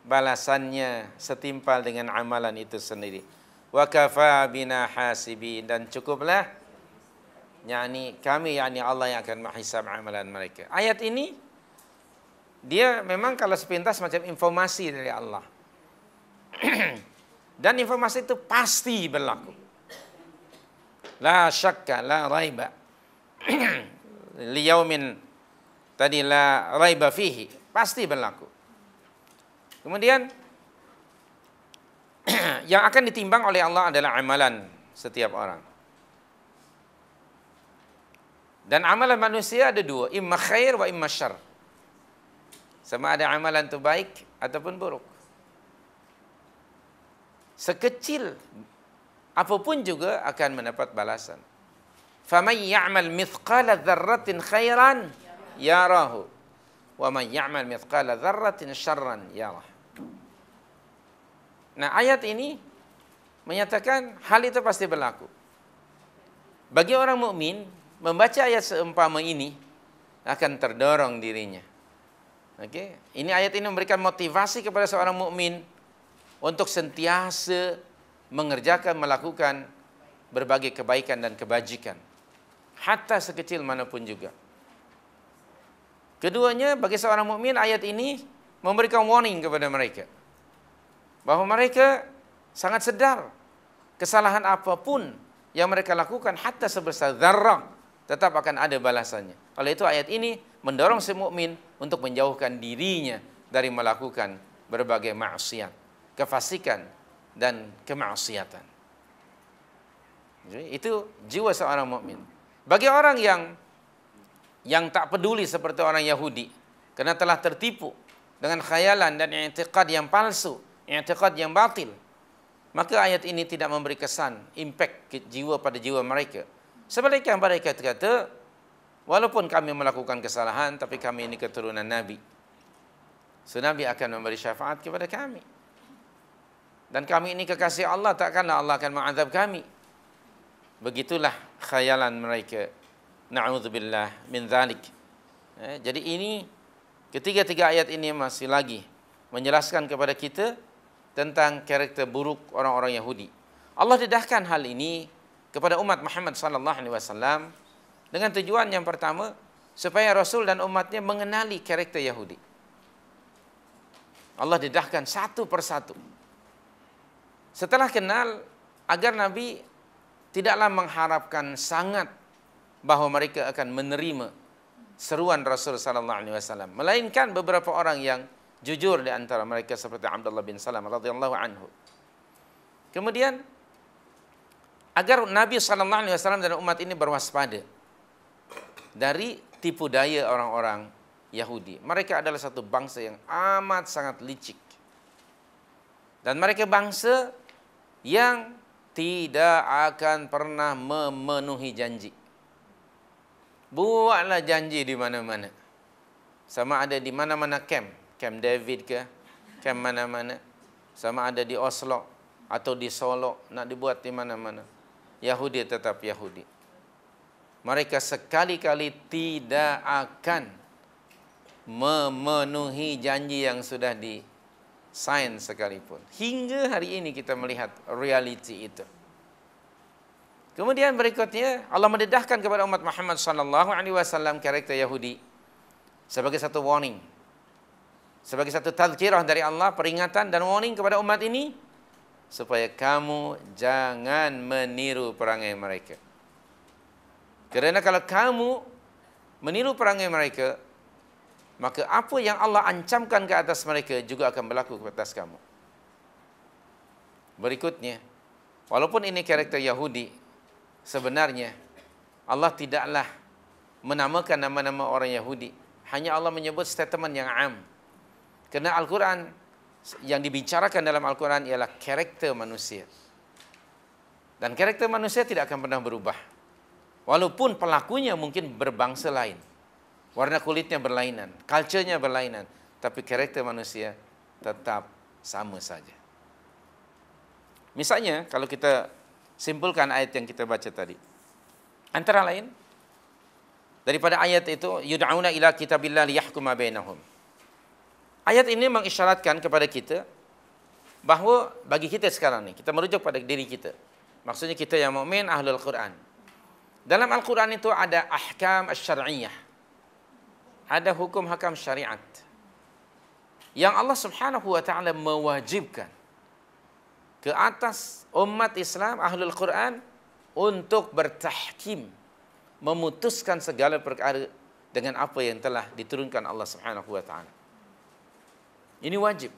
balasannya setimpal dengan amalan itu sendiri wa kafa bina hasibin dan cukuplah yani kami yani Allah yang akan menghisab amalan mereka ayat ini dia memang kalau sepintas macam informasi dari Allah. (clears throat) Dan informasi itu pasti berlaku. La syakka, la raiba. (clears throat) Liyaumin tadi la raiba fihi. Pasti berlaku. Kemudian (clears throat) yang akan ditimbang oleh Allah adalah amalan setiap orang. Dan amalan manusia ada dua, imma khair wa imma syarr. Sama ada amalan itu baik ataupun buruk. Sekecil apapun juga akan mendapat balasan. فَمَنْ يَعْمَلْ مِثْقَالَ khairan yarahu, يَارَهُ وَمَنْ يَعْمَلْ مِثْقَالَ ذَرَّةٍ syarran يَارَهُ Nah ayat ini menyatakan hal itu pasti berlaku. Bagi orang mukmin membaca ayat seumpama ini akan terdorong dirinya Okay, Ini ayat ini memberikan motivasi kepada seorang mukmin untuk sentiasa mengerjakan melakukan berbagai kebaikan dan kebajikan hatta sekecil manapun juga. Keduanya bagi seorang mukmin ayat ini memberikan warning kepada mereka bahawa mereka sangat sedar kesalahan apapun yang mereka lakukan hatta sebesar zarrah tetap akan ada balasannya. Oleh itu ayat ini mendorong si mukmin untuk menjauhkan dirinya dari melakukan berbagai maksiat, kefasikan dan kemaksiatan. Jadi itu jiwa seorang mukmin. Bagi orang yang yang tak peduli seperti orang Yahudi karena telah tertipu dengan khayalan dan i'tiqad yang palsu, i'tiqad yang batil, maka ayat ini tidak memberi kesan impact jiwa pada jiwa mereka. Sebaliknya mereka kata, Walaupun kami melakukan kesalahan tapi kami ini keturunan Nabi. So Nabi akan memberi syafaat kepada kami. Dan kami ini kekasih Allah takkanlah Allah akan mengazab kami. Begitulah khayalan mereka. Na'udzubillah min zalik. Eh, jadi ini ketiga-tiga ayat ini masih lagi menjelaskan kepada kita tentang karakter buruk orang-orang Yahudi. Allah dedahkan hal ini kepada umat Muhammad sallallahu alaihi wasallam dengan tujuan yang pertama supaya Rasul dan umatnya mengenali karakter Yahudi. Allah didahkan satu persatu. Setelah kenal agar Nabi tidaklah mengharapkan sangat bahawa mereka akan menerima seruan Rasul sallallahu alaihi wasallam melainkan beberapa orang yang jujur di antara mereka seperti Abdullah bin Salam radhiyallahu anhu. Kemudian agar Nabi sallallahu alaihi wasallam dan umat ini berwaspada dari tipu daya orang-orang Yahudi. Mereka adalah satu bangsa yang amat sangat licik. Dan mereka bangsa yang tidak akan pernah memenuhi janji. Buatlah janji di mana-mana. Sama ada di mana-mana camp. Camp David ke? Camp mana-mana. Sama ada di Oslo atau di Solo. Nak dibuat di mana-mana. Yahudi tetap Yahudi mereka sekali-kali tidak akan memenuhi janji yang sudah di sign sekalipun. Hingga hari ini kita melihat realiti itu. Kemudian berikutnya Allah mendedahkan kepada umat Muhammad sallallahu alaihi wasallam karakter Yahudi sebagai satu warning. Sebagai satu tazkirah dari Allah, peringatan dan warning kepada umat ini supaya kamu jangan meniru perangai mereka. Kerana kalau kamu meniru perangai mereka, maka apa yang Allah ancamkan ke atas mereka juga akan berlaku ke atas kamu. Berikutnya, walaupun ini karakter Yahudi, sebenarnya Allah tidaklah menamakan nama-nama orang Yahudi. Hanya Allah menyebut statement yang am. Kerana Al-Quran yang dibicarakan dalam Al-Quran ialah karakter manusia. Dan karakter manusia tidak akan pernah berubah. Walaupun pelakunya mungkin berbangsa lain. Warna kulitnya berlainan, culture-nya berlainan, tapi karakter manusia tetap sama saja. Misalnya kalau kita simpulkan ayat yang kita baca tadi. Antara lain daripada ayat itu yud'auna ila kitabillah liyahkuma bainahum. Ayat ini mengisyaratkan kepada kita bahawa bagi kita sekarang ni kita merujuk pada diri kita. Maksudnya kita yang mukmin ahlul Quran, dalam Al-Quran itu ada ahkam syariah. Ada hukum-hukum syariat. Yang Allah subhanahu wa ta'ala mewajibkan ke atas umat Islam, Ahlul Quran, untuk bertahkim, memutuskan segala perkara dengan apa yang telah diturunkan Allah subhanahu wa ta'ala. Ini wajib.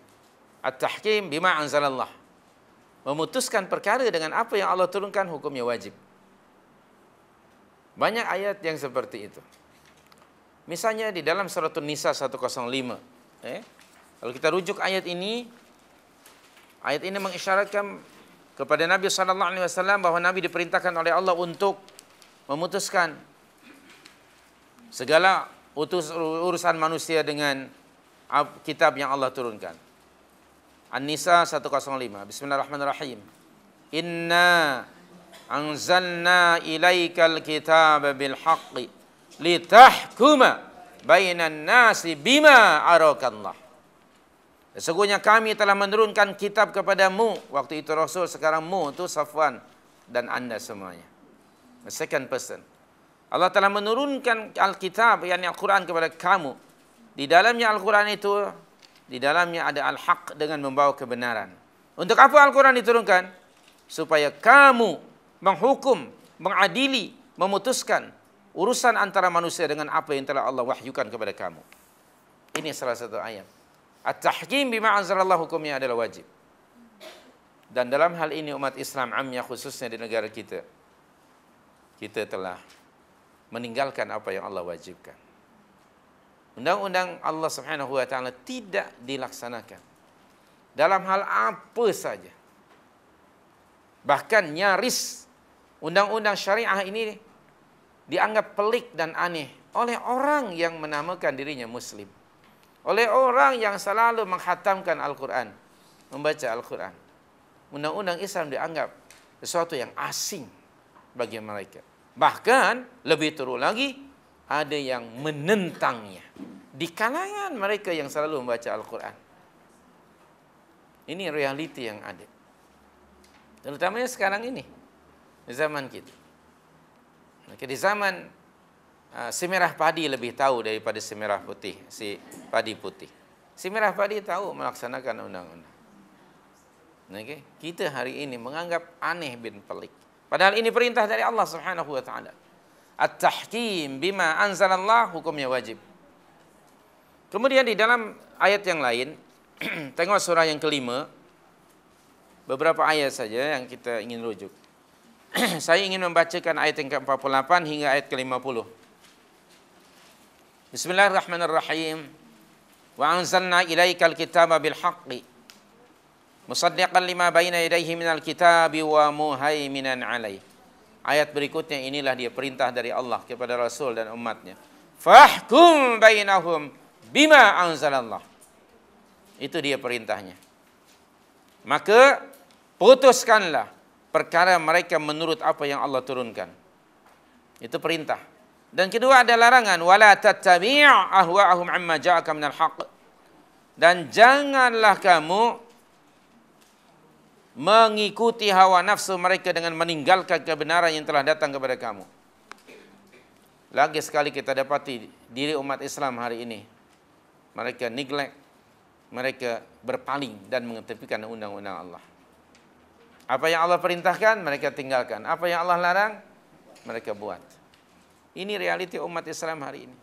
At-tahkim bima'an Allah. Memutuskan perkara dengan apa yang Allah turunkan, hukumnya wajib. Banyak ayat yang seperti itu. Misalnya di dalam surat Nisa 105. Eh, kalau kita rujuk ayat ini, ayat ini mengisyaratkan kepada Nabi Sallallahu Alaihi Wasallam bahwa Nabi diperintahkan oleh Allah untuk memutuskan segala utus urusan manusia dengan kitab yang Allah turunkan. An-Nisa 105. Bismillahirrahmanirrahim. Inna anzalna ilaikal kitaba bil haqqi litahkuma bainan nasi bima Allah. Sesungguhnya kami telah menurunkan kitab kepadamu waktu itu Rasul sekarang mu tu Safwan dan anda semuanya. The second person. Allah telah menurunkan Alkitab yakni Al-Quran kepada kamu. Di dalamnya Al-Quran itu di dalamnya ada al-haq dengan membawa kebenaran. Untuk apa Al-Quran diturunkan? Supaya kamu menghukum, mengadili, memutuskan urusan antara manusia dengan apa yang telah Allah wahyukan kepada kamu. Ini salah satu ayat. At-tahkim bima anzalallahu hukumnya adalah wajib. Dan dalam hal ini umat Islam amnya khususnya di negara kita. Kita telah meninggalkan apa yang Allah wajibkan. Undang-undang Allah Subhanahu wa taala tidak dilaksanakan. Dalam hal apa saja. Bahkan nyaris undang-undang syariah ini dianggap pelik dan aneh oleh orang yang menamakan dirinya muslim. Oleh orang yang selalu menghatamkan Al-Quran, membaca Al-Quran. Undang-undang Islam dianggap sesuatu yang asing bagi mereka. Bahkan lebih teruk lagi ada yang menentangnya di kalangan mereka yang selalu membaca Al-Quran. Ini realiti yang ada. Terutamanya sekarang ini zaman kita. Okay, di zaman uh, si merah padi lebih tahu daripada si merah putih, si padi putih. Si merah padi tahu melaksanakan undang-undang. Okay, kita hari ini menganggap aneh bin pelik. Padahal ini perintah dari Allah Subhanahu wa taala. At-tahkim bima anzalallah hukumnya wajib. Kemudian di dalam ayat yang lain, (clears throat) tengok surah yang kelima, beberapa ayat saja yang kita ingin rujuk. (clears throat) saya ingin membacakan ayat yang ke-48 hingga ayat ke-50. Bismillahirrahmanirrahim. Wa anzalna ilayka al-kitaba bil-haqqi. Musaddiqan lima bayna min al kitabi wa muhaiminan alayhi. Ayat berikutnya inilah dia perintah dari Allah kepada Rasul dan umatnya. Fahkum bainahum bima anzalallah. Itu dia perintahnya. Maka putuskanlah perkara mereka menurut apa yang Allah turunkan. Itu perintah. Dan kedua ada larangan wala tattabi' ahwa'ahum amma ja'aka minal haqq. Dan janganlah kamu mengikuti hawa nafsu mereka dengan meninggalkan kebenaran yang telah datang kepada kamu. Lagi sekali kita dapati diri umat Islam hari ini. Mereka neglect, mereka berpaling dan mengetepikan undang-undang Allah. Apa yang Allah perintahkan mereka tinggalkan, apa yang Allah larang mereka buat. Ini realiti umat Islam hari ini.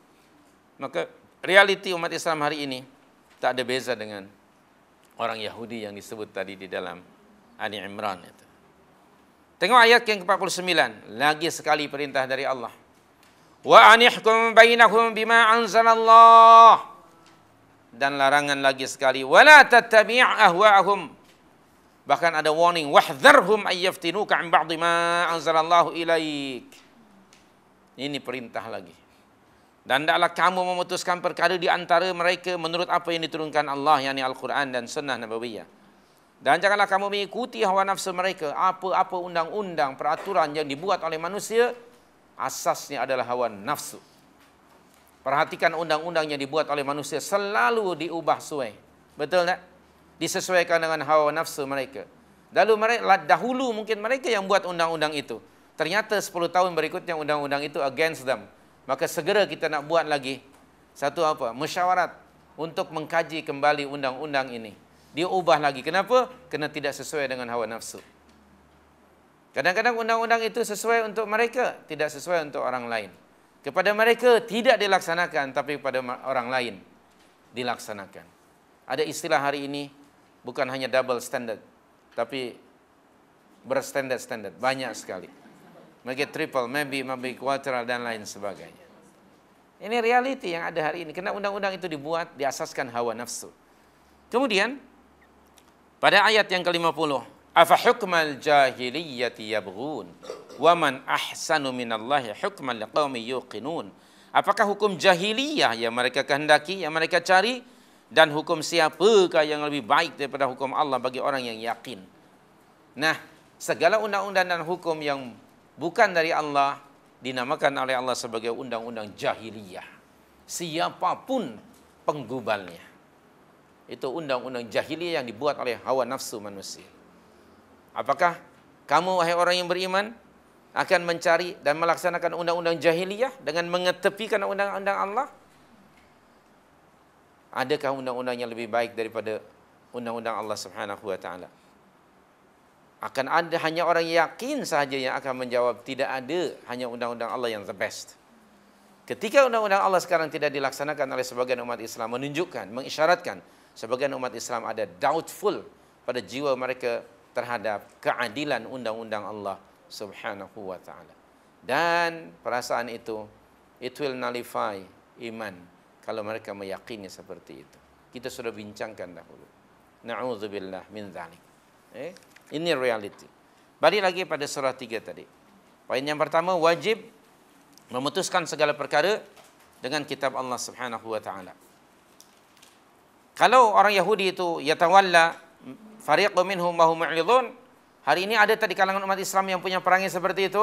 Maka realiti umat Islam hari ini tak ada beza dengan orang Yahudi yang disebut tadi di dalam Ani Imran itu. Tengok ayat yang ke-49, lagi sekali perintah dari Allah. Wa anihkum bainahum bima anzalallah. Dan larangan lagi sekali, wala tattabi' ahwa'ahum. Bahkan ada warning, wahdharhum ayyaftinuka an ba'd ma anzalallahu ilaik. Ini perintah lagi. Dan tidaklah kamu memutuskan perkara di antara mereka menurut apa yang diturunkan Allah, yakni Al-Quran dan Sunnah Nabawiyah. Dan janganlah kamu mengikuti hawa nafsu mereka, apa-apa undang-undang, peraturan yang dibuat oleh manusia, asasnya adalah hawa nafsu. Perhatikan undang-undang yang dibuat oleh manusia selalu diubah suai. Betul tak? disesuaikan dengan hawa nafsu mereka. Lalu mereka dahulu mungkin mereka yang buat undang-undang itu. Ternyata 10 tahun berikutnya undang-undang itu against them. Maka segera kita nak buat lagi satu apa? Mesyuarat untuk mengkaji kembali undang-undang ini. Diubah lagi. Kenapa? Kena tidak sesuai dengan hawa nafsu. Kadang-kadang undang-undang itu sesuai untuk mereka, tidak sesuai untuk orang lain. Kepada mereka tidak dilaksanakan, tapi kepada orang lain dilaksanakan. Ada istilah hari ini, bukan hanya double standard, tapi berstandard-standard, banyak sekali. Maybe triple, maybe, maybe quarter dan lain sebagainya. Ini reality yang ada hari ini. Karena undang-undang itu dibuat diasaskan hawa nafsu. Kemudian pada ayat yang ke-50, afa hukmal jahiliyyati yabghun wa man ahsanu minallahi hukman liqaumin yuqinun. Apakah hukum jahiliyah yang mereka kehendaki, yang mereka cari? dan hukum siapakah yang lebih baik daripada hukum Allah bagi orang yang yakin. Nah, segala undang-undang dan hukum yang bukan dari Allah dinamakan oleh Allah sebagai undang-undang jahiliyah. Siapapun penggubalnya. Itu undang-undang jahiliyah yang dibuat oleh hawa nafsu manusia. Apakah kamu wahai orang yang beriman akan mencari dan melaksanakan undang-undang jahiliyah dengan mengetepikan undang-undang Allah? adakah undang-undang yang lebih baik daripada undang-undang Allah Subhanahu wa taala akan ada hanya orang yang yakin sahaja yang akan menjawab tidak ada hanya undang-undang Allah yang the best ketika undang-undang Allah sekarang tidak dilaksanakan oleh sebagian umat Islam menunjukkan mengisyaratkan sebagian umat Islam ada doubtful pada jiwa mereka terhadap keadilan undang-undang Allah Subhanahu wa taala dan perasaan itu it will nullify iman kalau mereka meyakini seperti itu. Kita sudah bincangkan dahulu. Na'udzubillah min dhalik. Eh? Ini reality. Balik lagi pada surah tiga tadi. Poin yang pertama, wajib memutuskan segala perkara dengan kitab Allah subhanahu wa ta'ala. Kalau orang Yahudi itu yatawalla fariqu minhum wa hum hari ini ada tadi kalangan umat Islam yang punya perangai seperti itu?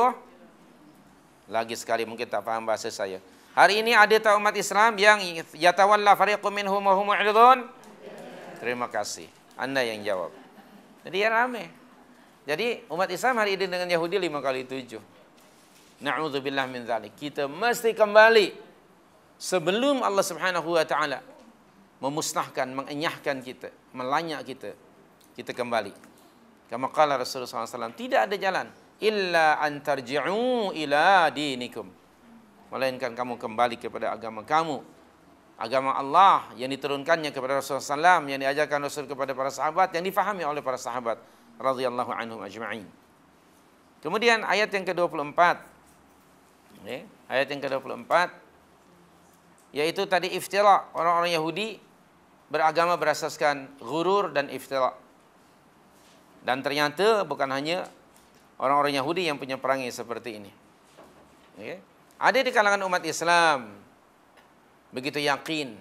Lagi sekali mungkin tak faham bahasa saya. Hari ini ada tak umat Islam yang yatawalla fariqu minhum wa hum mu'ridun? Terima kasih. Anda yang jawab. Jadi yang ramai. Jadi umat Islam hari ini dengan Yahudi lima kali tujuh. Nauzubillah min zalik. Kita mesti kembali sebelum Allah Subhanahu wa taala memusnahkan, mengenyahkan kita, melanyak kita. Kita kembali. Kama qala Rasulullah SAW, tidak ada jalan illa an tarji'u ila dinikum melainkan kamu kembali kepada agama kamu. Agama Allah yang diturunkannya kepada Rasulullah SAW, yang diajarkan Rasul kepada para sahabat, yang difahami oleh para sahabat. radhiyallahu anhum ajma'in. Kemudian ayat yang ke-24. Eh, ayat yang ke-24. Yaitu tadi iftira orang-orang Yahudi beragama berasaskan gurur dan iftira. Dan ternyata bukan hanya orang-orang Yahudi yang punya perangai seperti ini. Okay. Eh, ada di kalangan umat Islam begitu yakin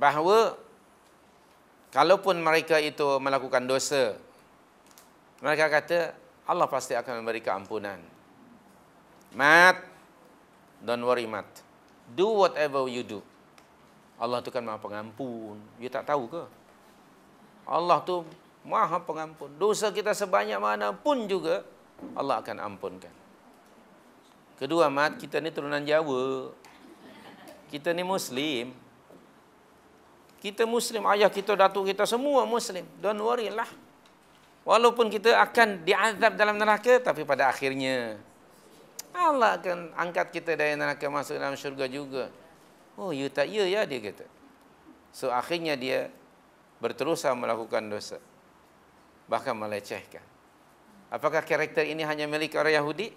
bahawa kalaupun mereka itu melakukan dosa mereka kata Allah pasti akan memberi keampunan. Mat don't worry mat. Do whatever you do. Allah tu kan Maha Pengampun. You tak tahu ke? Allah tu Maha Pengampun. Dosa kita sebanyak mana pun juga Allah akan ampunkan. Kedua mat kita ni turunan Jawa. Kita ni Muslim. Kita Muslim, ayah kita, datuk kita semua Muslim. Don't worry lah. Walaupun kita akan diazab dalam neraka, tapi pada akhirnya Allah akan angkat kita dari neraka masuk dalam syurga juga. Oh, you ya tak ya ya dia kata. So akhirnya dia berterusan melakukan dosa. Bahkan melecehkan. Apakah karakter ini hanya milik orang Yahudi?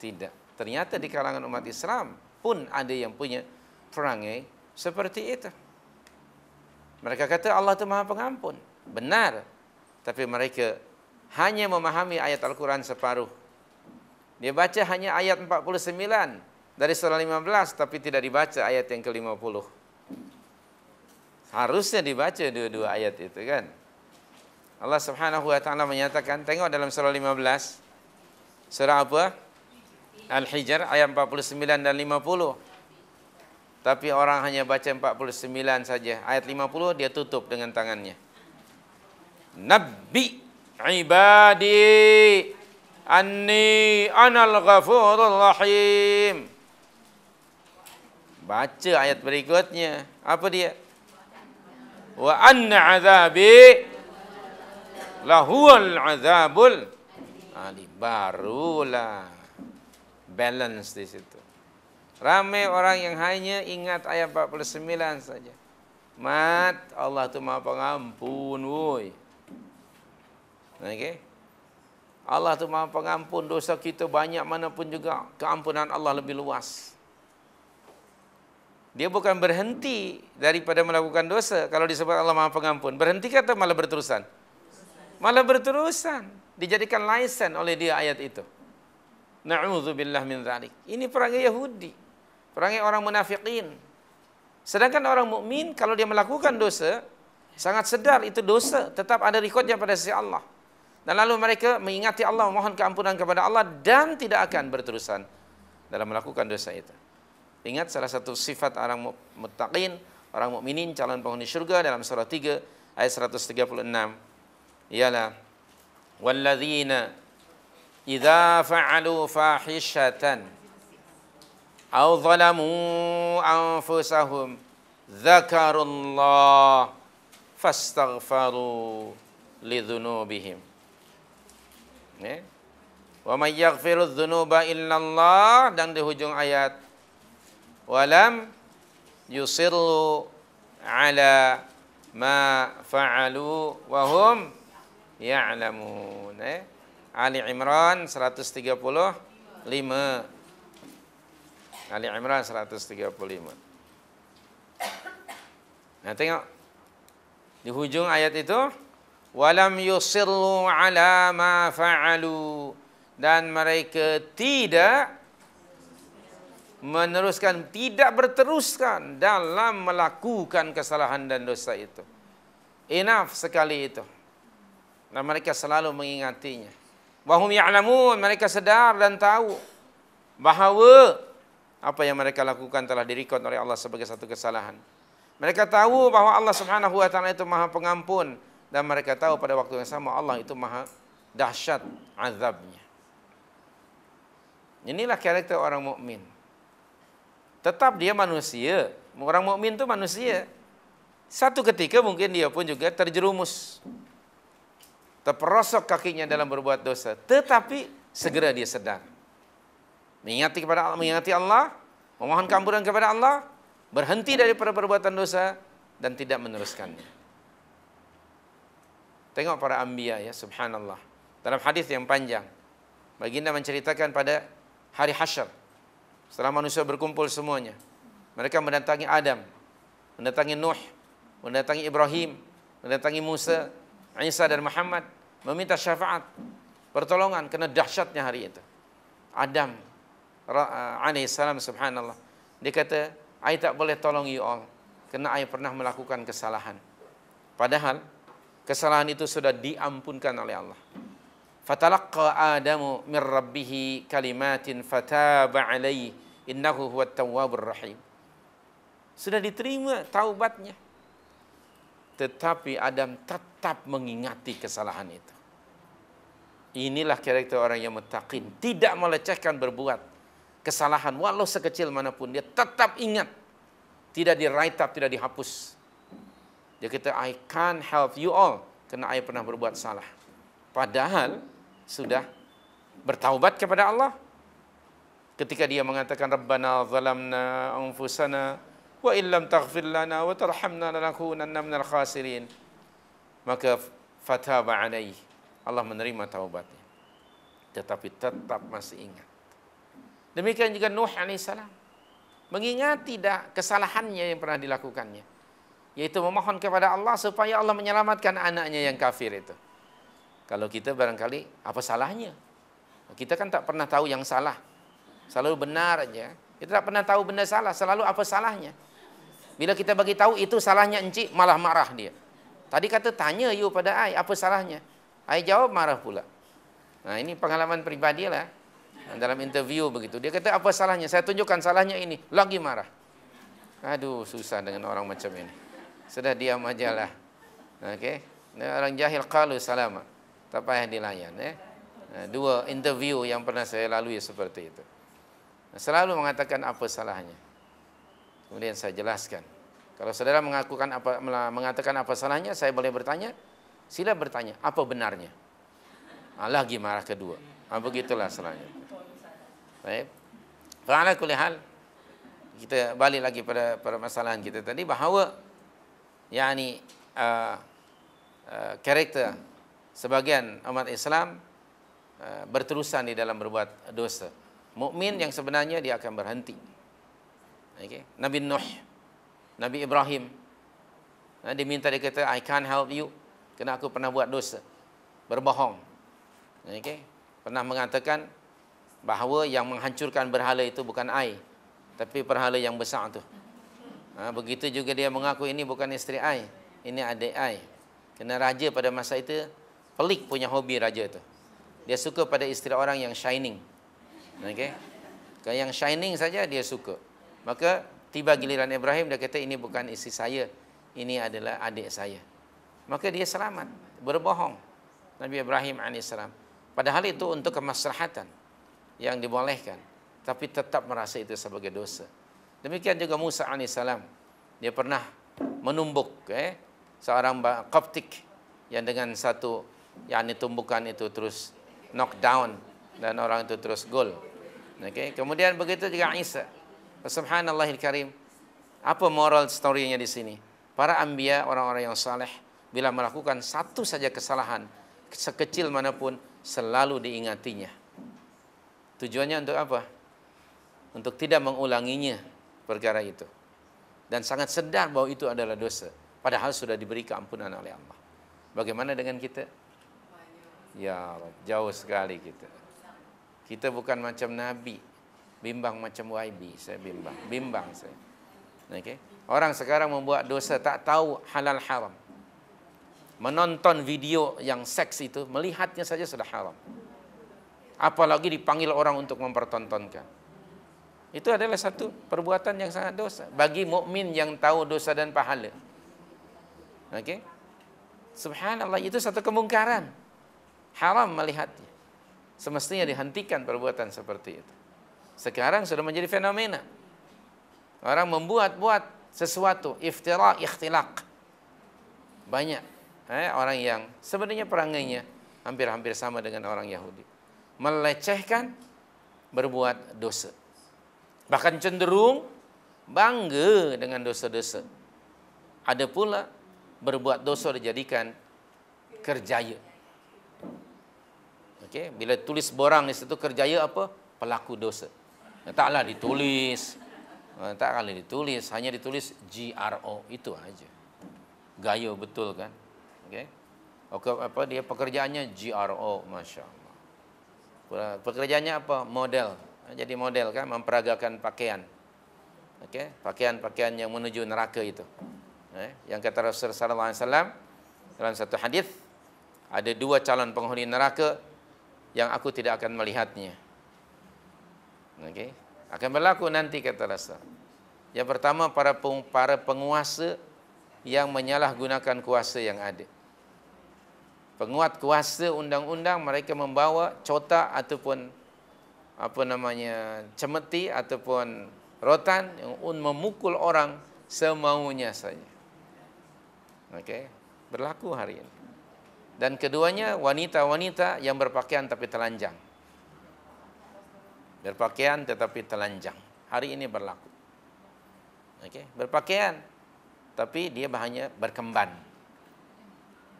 Tidak. Ternyata di kalangan umat Islam pun ada yang punya perangai seperti itu. Mereka kata Allah itu maha pengampun. Benar. Tapi mereka hanya memahami ayat Al-Quran separuh. Dia baca hanya ayat 49 dari surah 15 tapi tidak dibaca ayat yang ke-50. Harusnya dibaca dua-dua ayat itu kan. Allah Subhanahu wa taala menyatakan tengok dalam surah 15 surah apa? Al-Hijr ayat 49 dan 50. Tapi orang hanya baca 49 saja. Ayat 50 dia tutup dengan tangannya. Nabi ibadi anni anal ghafurur rahim. Baca ayat berikutnya. Apa dia? Wa anna azabi lahuwal azabul alim. Barulah balance di situ. Ramai orang yang hanya ingat ayat 49 saja. Mat Allah tu maha pengampun, woi. Okay. Allah tu maha pengampun dosa kita banyak manapun juga keampunan Allah lebih luas. Dia bukan berhenti daripada melakukan dosa kalau disebut Allah maha pengampun. Berhenti kata malah berterusan. Malah berterusan dijadikan lisan oleh dia ayat itu. Na'udzubillah min zalik. Ini perangai Yahudi. Perangai orang munafikin. Sedangkan orang mukmin kalau dia melakukan dosa, sangat sedar itu dosa, tetap ada rekodnya pada sisi Allah. Dan lalu mereka mengingati Allah, memohon keampunan kepada Allah dan tidak akan berterusan dalam melakukan dosa itu. Ingat salah satu sifat orang muttaqin, orang mukminin calon penghuni syurga dalam surah 3 ayat 136 ialah walladzina إذا فعلوا فاحشة أو ظلموا أنفسهم ذكروا الله فاستغفروا لذنوبهم إيه؟ ومن يغفر الذنوب إلا الله dan di hujung ayat ولم يصروا على ما فعلوا وهم يعلمون Ali Imran 135 Ali Imran 135 Nah tengok di hujung ayat itu walam yusirru ala ma fa'alu dan mereka tidak meneruskan tidak berteruskan dalam melakukan kesalahan dan dosa itu enough sekali itu dan mereka selalu mengingatinya Wahum ya'lamun mereka sedar dan tahu bahawa apa yang mereka lakukan telah direkod oleh Allah sebagai satu kesalahan. Mereka tahu bahawa Allah Subhanahu wa taala itu Maha Pengampun dan mereka tahu pada waktu yang sama Allah itu Maha dahsyat azabnya. Inilah karakter orang mukmin. Tetap dia manusia. Orang mukmin itu manusia. Satu ketika mungkin dia pun juga terjerumus terperosok kakinya dalam berbuat dosa. Tetapi segera dia sedar. Mengingati kepada Allah, mengingati Allah, memohon kampuran kepada Allah, berhenti dari perbuatan dosa dan tidak meneruskannya. Tengok para ambia ya, subhanallah. Dalam hadis yang panjang, baginda menceritakan pada hari hasyar, setelah manusia berkumpul semuanya, mereka mendatangi Adam, mendatangi Nuh, mendatangi Ibrahim, mendatangi Musa, Isa dan Muhammad meminta syafaat pertolongan kena dahsyatnya hari itu. Adam eh, alaihi salam subhanallah. Dia kata, "I tak boleh tolong you all kerana I pernah melakukan kesalahan." Padahal kesalahan itu sudah diampunkan oleh Allah. Fatalaqa Adamu min rabbihi kalimatin fataba alaihi innahu huwat tawwabur rahim. Sudah diterima taubatnya. Tetapi Adam tetap mengingati kesalahan itu. Inilah karakter orang yang mutaqin. Tidak melecehkan berbuat kesalahan. Walau sekecil manapun. Dia tetap ingat. Tidak di tidak dihapus. Dia kata, I can't help you all. Kerana saya pernah berbuat salah. Padahal sudah bertaubat kepada Allah. Ketika dia mengatakan, Rabbana zalamna anfusana wa in lam taghfir lana wa tarhamna lanakunanna minal khasirin maka fataba alaih Allah menerima taubatnya tetapi tetap masih ingat demikian juga Nuh AS mengingat tidak kesalahannya yang pernah dilakukannya yaitu memohon kepada Allah supaya Allah menyelamatkan anaknya yang kafir itu kalau kita barangkali apa salahnya kita kan tak pernah tahu yang salah selalu benar aja kita tak pernah tahu benda salah selalu apa salahnya bila kita bagi tahu itu salahnya encik, malah marah dia. Tadi kata tanya you pada ai, apa salahnya? Ai jawab marah pula. Nah, ini pengalaman pribadilah. Dalam interview begitu. Dia kata apa salahnya? Saya tunjukkan salahnya ini. Lagi marah. Aduh, susah dengan orang macam ini. Sudah diam ajalah. Okey. Nah, orang jahil qalu salama. Tak payah dilayan, ya. Eh? Dua interview yang pernah saya lalui seperti itu. Selalu mengatakan apa salahnya. Kemudian saya jelaskan. Kalau saudara mengakukan apa, mengatakan apa salahnya, saya boleh bertanya. Sila bertanya, apa benarnya? Allah lagi marah kedua. Nah, begitulah salahnya. Baik. Fa'ala kulihal, kita balik lagi pada permasalahan kita tadi, bahawa, yakni, ah, ah, karakter uh, uh, sebagian umat Islam uh, berterusan di dalam berbuat dosa. Mukmin yang sebenarnya dia akan berhenti. Okay. Nabi Nuh, Nabi Ibrahim. Ha, dia minta, dia kata, I can't help you. Kerana aku pernah buat dosa. Berbohong. Okay. Pernah mengatakan bahawa yang menghancurkan berhala itu bukan I. Tapi berhala yang besar itu. Ha, begitu juga dia mengaku ini bukan isteri I. Ini adik I. Kerana raja pada masa itu pelik punya hobi raja itu. Dia suka pada isteri orang yang shining. Okay. Kalau yang shining saja dia suka. Maka tiba giliran Ibrahim dia kata ini bukan isteri saya, ini adalah adik saya. Maka dia selamat, berbohong Nabi Ibrahim AS. Padahal itu untuk kemaslahatan yang dibolehkan. Tapi tetap merasa itu sebagai dosa. Demikian juga Musa AS. Dia pernah menumbuk eh, seorang koptik yang dengan satu yang ditumbukan itu terus knock down dan orang itu terus gol. Okay. Kemudian begitu juga Isa. Subhanallahil Karim. Apa moral story-nya di sini? Para ambia, orang-orang yang saleh bila melakukan satu saja kesalahan sekecil manapun selalu diingatinya. Tujuannya untuk apa? Untuk tidak mengulanginya perkara itu. Dan sangat sedar bahwa itu adalah dosa. Padahal sudah diberi keampunan oleh Allah. Bagaimana dengan kita? Ya jauh sekali kita. Kita bukan macam Nabi. Bimbang macam YB saya bimbang. Bimbang saya. Okay. Orang sekarang membuat dosa tak tahu halal haram. Menonton video yang seks itu, melihatnya saja sudah haram. Apalagi dipanggil orang untuk mempertontonkan. Itu adalah satu perbuatan yang sangat dosa. Bagi mukmin yang tahu dosa dan pahala. Okay. Subhanallah, itu satu kemungkaran. Haram melihatnya. Semestinya dihentikan perbuatan seperti itu sekarang sudah menjadi fenomena. Orang membuat-buat sesuatu, iftira, ikhtilak. Banyak eh, orang yang sebenarnya perangainya hampir-hampir sama dengan orang Yahudi. Melecehkan, berbuat dosa. Bahkan cenderung bangga dengan dosa-dosa. Ada pula berbuat dosa dijadikan kerjaya. Okay, bila tulis borang di situ kerjaya apa? Pelaku dosa. Ya, taklah ditulis. Eh, tak kali ditulis, hanya ditulis GRO itu aja. Gayo betul kan? Okey. Okey apa dia pekerjaannya GRO masya-Allah. Pekerjaannya apa? Model. Eh, jadi model kan memperagakan pakaian. Okey, pakaian-pakaian yang menuju neraka itu. Okay. Eh, yang kata Rasulullah sallallahu alaihi wasallam dalam satu hadis ada dua calon penghuni neraka yang aku tidak akan melihatnya. Okey. Akan berlaku nanti kata Rasul. Yang pertama para para penguasa yang menyalahgunakan kuasa yang ada. Penguat kuasa undang-undang mereka membawa cotak ataupun apa namanya cemeti ataupun rotan yang memukul orang semaunya saja. Okay, berlaku hari ini. Dan keduanya wanita-wanita yang berpakaian tapi telanjang. Berpakaian tetapi telanjang. Hari ini berlaku. Okey, berpakaian tapi dia hanya berkemban.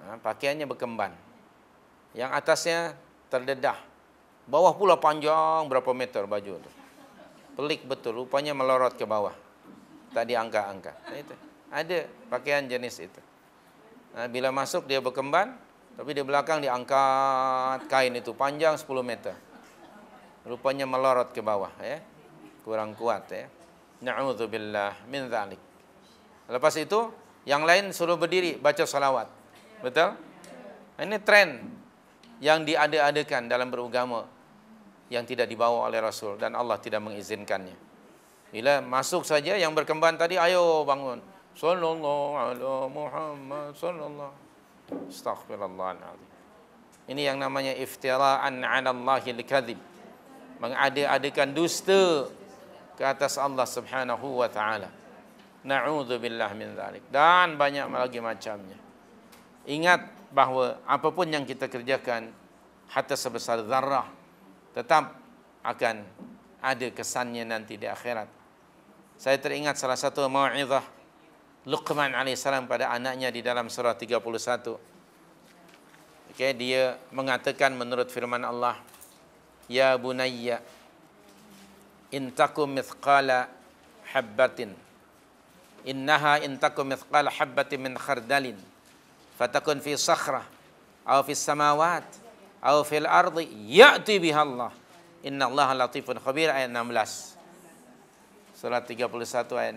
Ha, pakaiannya berkemban. Yang atasnya terdedah. Bawah pula panjang berapa meter baju itu. Pelik betul, rupanya melorot ke bawah. Tak diangka-angka. Ada pakaian jenis itu. Ha, bila masuk dia berkemban, tapi di belakang diangkat kain itu panjang 10 meter rupanya melorot ke bawah ya. Kurang kuat ya. Na'udzubillah min dzalik. Lepas itu yang lain suruh berdiri baca salawat. Betul? Ini tren yang diada-adakan dalam beragama yang tidak dibawa oleh Rasul dan Allah tidak mengizinkannya. Bila masuk saja yang berkembang tadi ayo bangun. Sallallahu alaihi Muhammad sallallahu. Astagfirullahalazim. Ini yang namanya iftira'an 'ala Allahil kadzib mengada-adakan dusta ke atas Allah Subhanahu wa taala. Nauzubillah min zalik dan banyak lagi macamnya. Ingat bahawa apapun yang kita kerjakan hatta sebesar zarah tetap akan ada kesannya nanti di akhirat. Saya teringat salah satu mau'izah Luqman AS pada anaknya di dalam surah 31. Okay, dia mengatakan menurut firman Allah, ya bunayya intakum takum mithqala habbatin innaha intakum takum mithqala habbatin min khardalin fatakun fi sakhrah aw fi samawat aw fil ardi ya'ti biha Allah inna Allah latifun khabir ayat 16 surat 31 ayat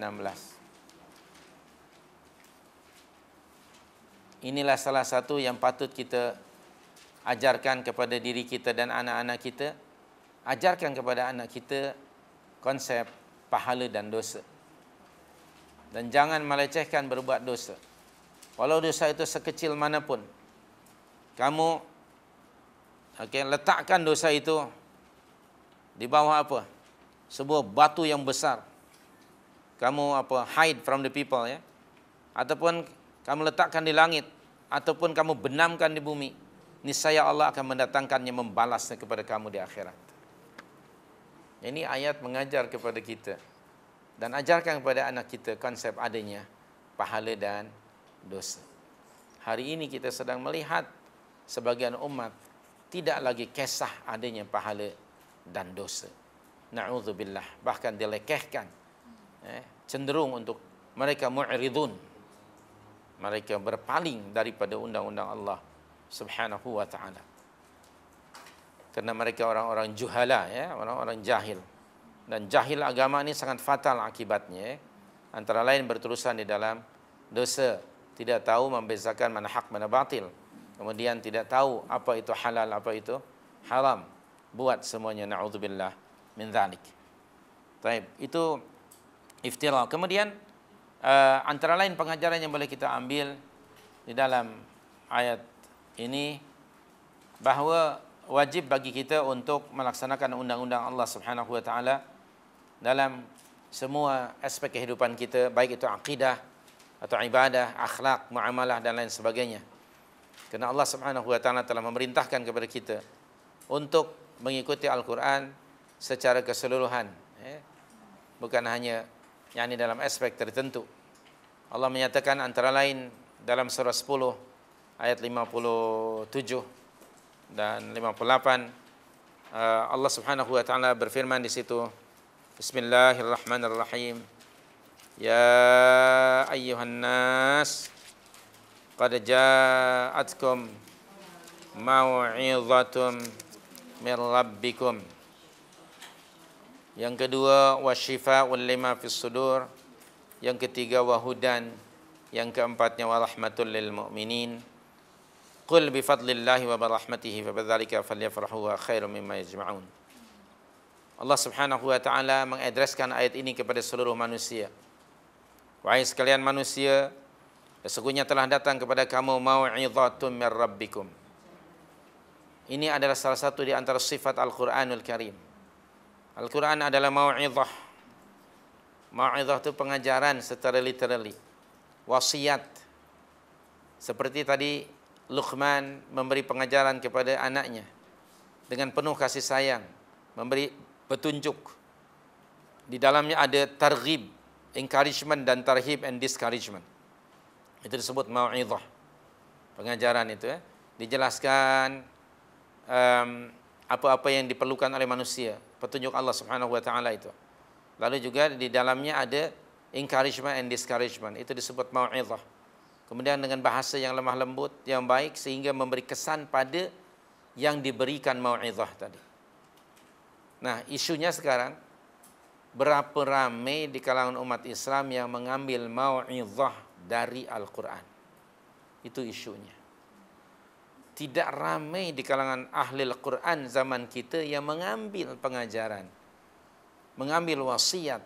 16 inilah salah satu yang patut kita ajarkan kepada diri kita dan anak-anak kita ajarkan kepada anak kita konsep pahala dan dosa. Dan jangan melecehkan berbuat dosa. Walau dosa itu sekecil manapun. Kamu okay, letakkan dosa itu di bawah apa? Sebuah batu yang besar. Kamu apa hide from the people ya. Ataupun kamu letakkan di langit. Ataupun kamu benamkan di bumi. Niscaya Allah akan mendatangkannya membalasnya kepada kamu di akhirat. Ini ayat mengajar kepada kita dan ajarkan kepada anak kita konsep adanya pahala dan dosa. Hari ini kita sedang melihat sebagian umat tidak lagi kesah adanya pahala dan dosa. Nauzubillah Bahkan dilekehkan. Eh, cenderung untuk mereka mu'ridun. Mereka berpaling daripada undang-undang Allah subhanahu wa ta'ala kerana mereka orang-orang juhala ya orang-orang jahil dan jahil agama ini sangat fatal akibatnya antara lain berterusan di dalam dosa tidak tahu membezakan mana hak mana batil kemudian tidak tahu apa itu halal apa itu haram buat semuanya naudzubillah min dzalik baik itu iftira kemudian uh, antara lain pengajaran yang boleh kita ambil di dalam ayat ini bahawa wajib bagi kita untuk melaksanakan undang-undang Allah Subhanahu wa taala dalam semua aspek kehidupan kita baik itu akidah atau ibadah, akhlak, muamalah dan lain sebagainya. Kerana Allah Subhanahu wa taala telah memerintahkan kepada kita untuk mengikuti Al-Quran secara keseluruhan. Ya. Bukan hanya yang ini dalam aspek tertentu. Allah menyatakan antara lain dalam surah 10 ayat 57 dan 58 eh, Allah Subhanahu wa taala berfirman di situ Bismillahirrahmanirrahim Ya ayyuhan nas qad ja'atkum mau'izatun mir rabbikum Yang kedua wasyifa'un lima fis sudur yang ketiga wahudan yang keempatnya warahmatul mu'minin قل بفضل الله وبرحمته فبذلك فليفرحوا خير مما يجمعون Allah Subhanahu wa taala mengadreskan ayat ini kepada seluruh manusia. Wahai sekalian manusia, sesungguhnya telah datang kepada kamu mau'izatun mir rabbikum. Ini adalah salah satu di antara sifat Al-Qur'anul Karim. Al-Qur'an adalah mau'izah. Mau'izah itu pengajaran secara literally. Wasiat. Seperti tadi Luqman memberi pengajaran kepada anaknya dengan penuh kasih sayang, memberi petunjuk. Di dalamnya ada targhib, encouragement dan tarhib and discouragement. Itu disebut mau'izah. Pengajaran itu ya. Dijelaskan um, apa-apa yang diperlukan oleh manusia, petunjuk Allah Subhanahu wa taala itu. Lalu juga di dalamnya ada encouragement and discouragement. Itu disebut mau'izah. Kemudian dengan bahasa yang lemah lembut, yang baik sehingga memberi kesan pada yang diberikan mau'izah tadi. Nah, isunya sekarang berapa ramai di kalangan umat Islam yang mengambil mau'izah dari Al-Qur'an. Itu isunya. Tidak ramai di kalangan ahli Al-Qur'an zaman kita yang mengambil pengajaran, mengambil wasiat,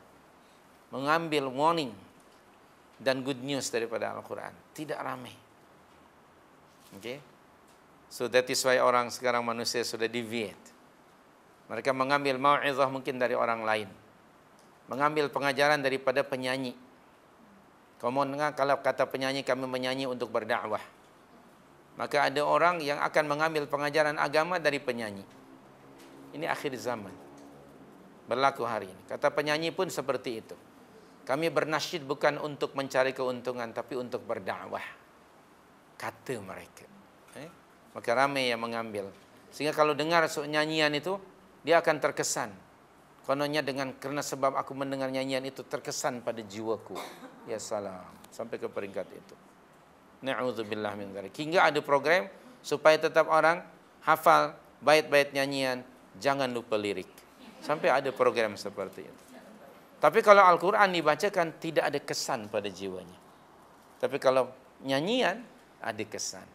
mengambil warning dan good news daripada Al-Quran. Tidak ramai. Okay? So that is why orang sekarang manusia sudah deviate. Mereka mengambil ma'izah mungkin dari orang lain. Mengambil pengajaran daripada penyanyi. Kau mau dengar kalau kata penyanyi kami menyanyi untuk berdakwah. Maka ada orang yang akan mengambil pengajaran agama dari penyanyi. Ini akhir zaman. Berlaku hari ini. Kata penyanyi pun seperti itu kami bernasyid bukan untuk mencari keuntungan tapi untuk berdawah. kata mereka eh? maka ramai yang mengambil sehingga kalau dengar nyanyian itu dia akan terkesan kononnya dengan karena sebab aku mendengar nyanyian itu terkesan pada jiwaku ya salam sampai ke peringkat itu naudzubillah min dzalik hingga ada program supaya tetap orang hafal bait-bait nyanyian jangan lupa lirik sampai ada program seperti itu tapi kalau Al-Quran dibacakan tidak ada kesan pada jiwanya. Tapi kalau nyanyian ada kesan.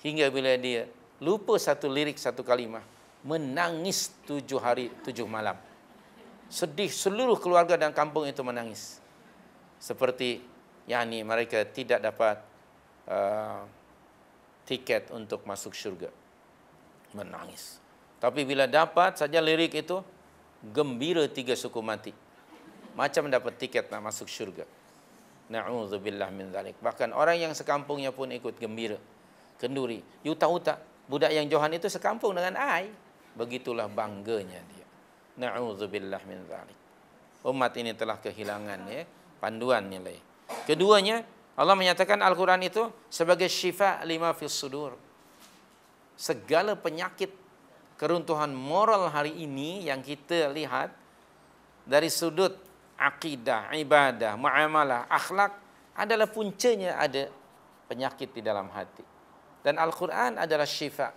Hingga bila dia lupa satu lirik satu kalimah. Menangis tujuh hari tujuh malam. Sedih seluruh keluarga dan kampung itu menangis. Seperti yakni mereka tidak dapat uh, tiket untuk masuk syurga. Menangis. Tapi bila dapat saja lirik itu gembira tiga suku mati macam dapat tiket nak masuk syurga. Nauzubillah min zalik. Bahkan orang yang sekampungnya pun ikut gembira. Kenduri. You tahu tak? Budak yang Johan itu sekampung dengan I. Begitulah bangganya dia. Nauzubillah min zalik. Umat ini telah kehilangan ya, panduan nilai. Keduanya, Allah menyatakan Al-Quran itu sebagai syifa lima fil sudur. Segala penyakit keruntuhan moral hari ini yang kita lihat dari sudut akidah, ibadah, muamalah, akhlak adalah puncanya ada penyakit di dalam hati. Dan Al-Quran adalah syifa.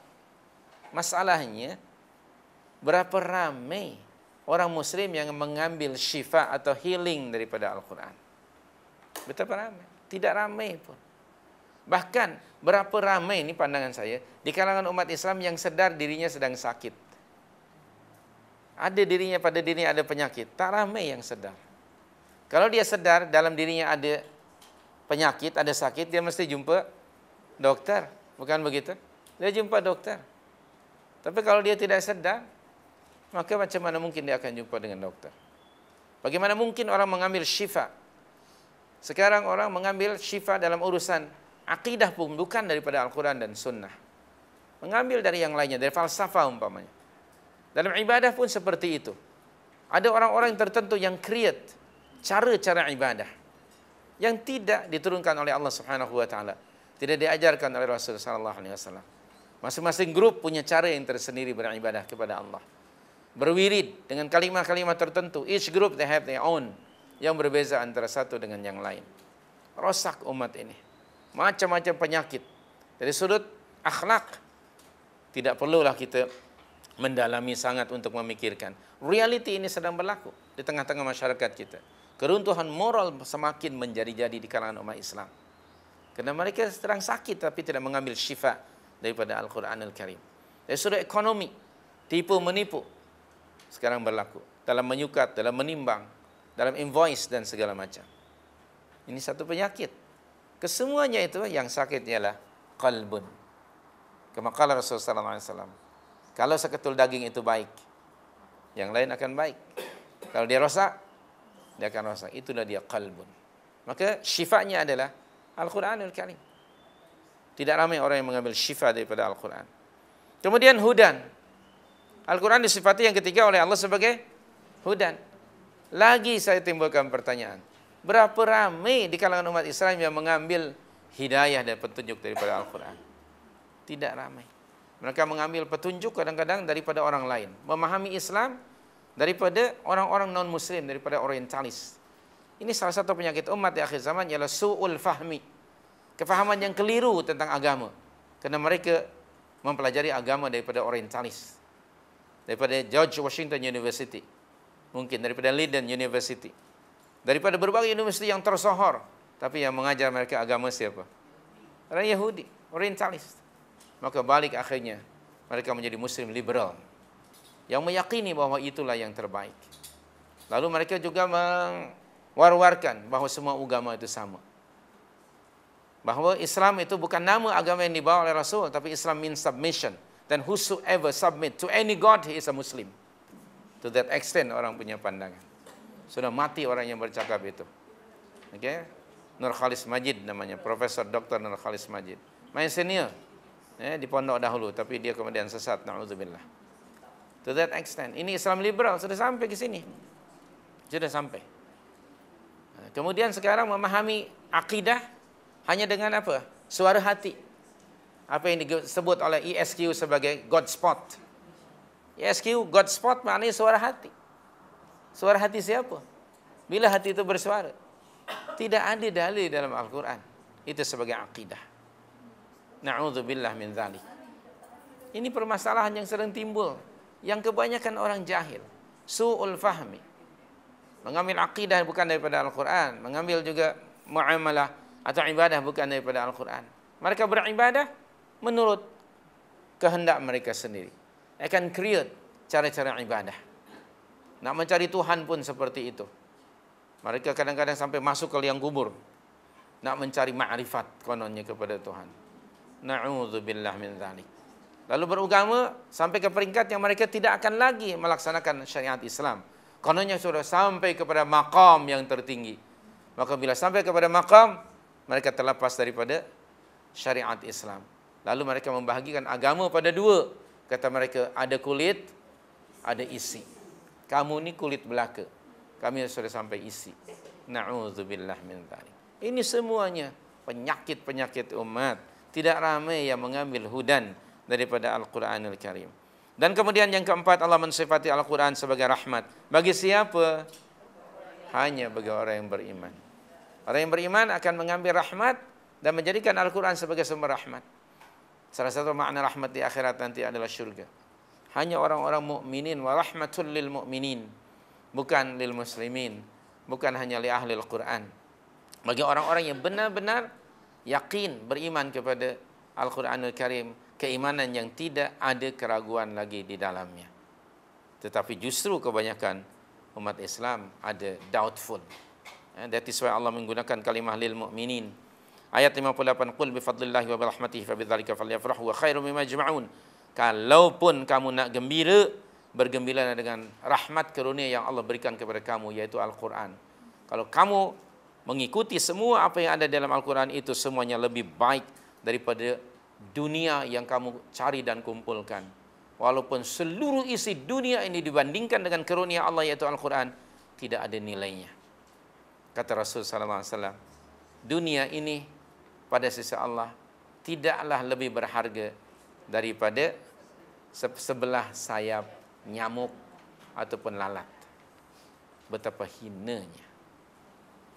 Masalahnya, berapa ramai orang Muslim yang mengambil syifa atau healing daripada Al-Quran? Betapa ramai? Tidak ramai pun. Bahkan berapa ramai ini pandangan saya di kalangan umat Islam yang sedar dirinya sedang sakit. Ada dirinya pada dirinya ada penyakit. Tak ramai yang sedar. Kalau dia sedar dalam dirinya ada penyakit, ada sakit, dia mesti jumpa dokter. Bukan begitu? Dia jumpa dokter. Tapi kalau dia tidak sedar, maka macam mana mungkin dia akan jumpa dengan dokter? Bagaimana mungkin orang mengambil syifa? Sekarang orang mengambil syifa dalam urusan akidah pun bukan daripada Al-Quran dan Sunnah. Mengambil dari yang lainnya, dari falsafah umpamanya. Dalam ibadah pun seperti itu. Ada orang-orang tertentu yang create, cara-cara ibadah yang tidak diturunkan oleh Allah Subhanahu wa taala, tidak diajarkan oleh Rasul sallallahu alaihi wasallam. Masing-masing grup punya cara yang tersendiri beribadah kepada Allah. Berwirid dengan kalimat-kalimat tertentu. Each group they have their own yang berbeza antara satu dengan yang lain. Rosak umat ini. Macam-macam penyakit. Dari sudut akhlak tidak perlulah kita mendalami sangat untuk memikirkan. realiti ini sedang berlaku di tengah-tengah masyarakat kita keruntuhan moral semakin menjadi-jadi di kalangan umat Islam. Kerana mereka terang sakit tapi tidak mengambil syifa daripada Al-Quran Al-Karim. Dari sudut ekonomi, tipu menipu sekarang berlaku. Dalam menyukat, dalam menimbang, dalam invoice dan segala macam. Ini satu penyakit. Kesemuanya itu yang sakitnya ialah kalbun. Kemakala Rasulullah SAW. Kalau seketul daging itu baik, yang lain akan baik. Kalau dia rosak, dia akan rasa itulah dia qalbun maka syifanya adalah al-Quranul Karim tidak ramai orang yang mengambil syifa daripada al-Quran kemudian hudan al-Quran disifati yang ketiga oleh Allah sebagai hudan lagi saya timbulkan pertanyaan berapa ramai di kalangan umat Islam yang mengambil hidayah dan petunjuk daripada al-Quran tidak ramai mereka mengambil petunjuk kadang-kadang daripada orang lain memahami Islam daripada orang-orang non-muslim, daripada orientalis. Ini salah satu penyakit umat di akhir zaman ialah su'ul fahmi. Kefahaman yang keliru tentang agama. Kerana mereka mempelajari agama daripada orientalis. Daripada George Washington University. Mungkin daripada Leiden University. Daripada berbagai universiti yang tersohor. Tapi yang mengajar mereka agama siapa? Orang Yahudi, orientalis. Maka balik akhirnya mereka menjadi muslim liberal yang meyakini bahwa itulah yang terbaik. Lalu mereka juga mengwar warkan bahwa semua agama itu sama. Bahawa Islam itu bukan nama agama yang dibawa oleh Rasul, tapi Islam means submission. Then whosoever submit to any God he is a Muslim. To that extent orang punya pandangan. Sudah mati orang yang bercakap itu. Okay? Nur Khalis Majid namanya, Profesor Dr. Nur Khalis Majid. Main senior eh, di pondok dahulu, tapi dia kemudian sesat. Na'udzubillah to that extent. Ini Islam liberal sudah sampai ke sini. Sudah sampai. Ha, kemudian sekarang memahami akidah hanya dengan apa? Suara hati. Apa yang disebut oleh ESQ sebagai God spot. ESQ God spot maknanya suara hati. Suara hati siapa? Bila hati itu bersuara. Tidak ada dalil dalam Al-Quran. Itu sebagai akidah. Na'udzubillah min zalik. Ini permasalahan yang sering timbul yang kebanyakan orang jahil suul fahmi mengambil akidah bukan daripada al-Quran mengambil juga muamalah atau ibadah bukan daripada al-Quran mereka beribadah menurut kehendak mereka sendiri akan create cara-cara ibadah nak mencari tuhan pun seperti itu mereka kadang-kadang sampai masuk ke liang kubur nak mencari ma'rifat kononnya kepada tuhan na'udzubillah min dzalik lalu beragama sampai ke peringkat yang mereka tidak akan lagi melaksanakan syariat Islam. Kononnya sudah sampai kepada maqam yang tertinggi. Maka bila sampai kepada maqam, mereka terlepas daripada syariat Islam. Lalu mereka membahagikan agama pada dua. Kata mereka, ada kulit, ada isi. Kamu ni kulit belaka. Kami sudah sampai isi. Na'udzubillah min tarik. Ini semuanya penyakit-penyakit umat. Tidak ramai yang mengambil hudan daripada Al-Quranul Karim. Dan kemudian yang keempat Allah mensifati Al-Quran sebagai rahmat. Bagi siapa? Hanya bagi orang yang beriman. Orang yang beriman akan mengambil rahmat dan menjadikan Al-Quran sebagai sumber rahmat. Salah satu makna rahmat di akhirat nanti adalah syurga. Hanya orang-orang mukminin wa rahmatul lil mukminin, bukan lil muslimin, bukan hanya li ahli Al-Quran. Bagi orang-orang yang benar-benar yakin beriman kepada Al-Quranul Karim keimanan yang tidak ada keraguan lagi di dalamnya. Tetapi justru kebanyakan umat Islam ada doubtful. Eh, that is why Allah menggunakan kalimah lil mu'minin. Ayat 58, Qul bifadlillahi wa barahmatihi fa bidhalika falyafrahu wa khairu mimma jema'un. Kalaupun kamu nak gembira, bergembira dengan rahmat karunia yang Allah berikan kepada kamu, yaitu Al-Quran. Kalau kamu mengikuti semua apa yang ada dalam Al-Quran itu semuanya lebih baik daripada dunia yang kamu cari dan kumpulkan. Walaupun seluruh isi dunia ini dibandingkan dengan karunia Allah yaitu Al-Quran, tidak ada nilainya. Kata Rasulullah Sallallahu Alaihi Wasallam, dunia ini pada sisi Allah tidaklah lebih berharga daripada sebelah sayap nyamuk ataupun lalat. Betapa hinanya.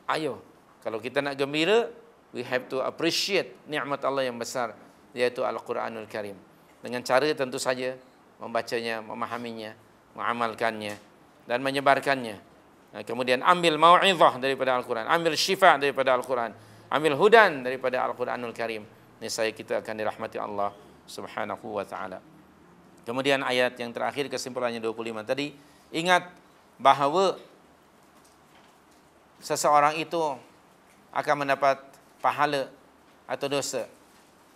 Ayo, kalau kita nak gembira, we have to appreciate nikmat Allah yang besar iaitu Al-Quranul Karim. Dengan cara tentu saja membacanya, memahaminya, mengamalkannya dan menyebarkannya. Kemudian ambil mau'izah daripada Al-Quran, ambil syifa daripada Al-Quran, ambil hudan daripada Al-Quranul Karim. Ini saya kita akan dirahmati Allah subhanahu wa ta'ala. Kemudian ayat yang terakhir kesimpulannya 25 tadi, ingat bahawa seseorang itu akan mendapat pahala atau dosa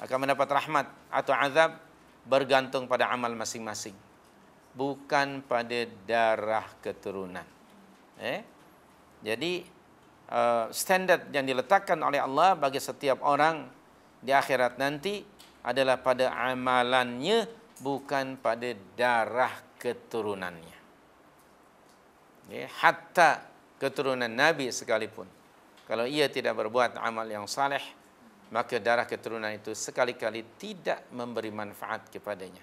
akan mendapat rahmat atau azab bergantung pada amal masing-masing bukan pada darah keturunan eh jadi eh, standard yang diletakkan oleh Allah bagi setiap orang di akhirat nanti adalah pada amalannya bukan pada darah keturunannya hatta keturunan nabi sekalipun kalau ia tidak berbuat amal yang saleh maka darah keturunan itu sekali-kali tidak memberi manfaat kepadanya.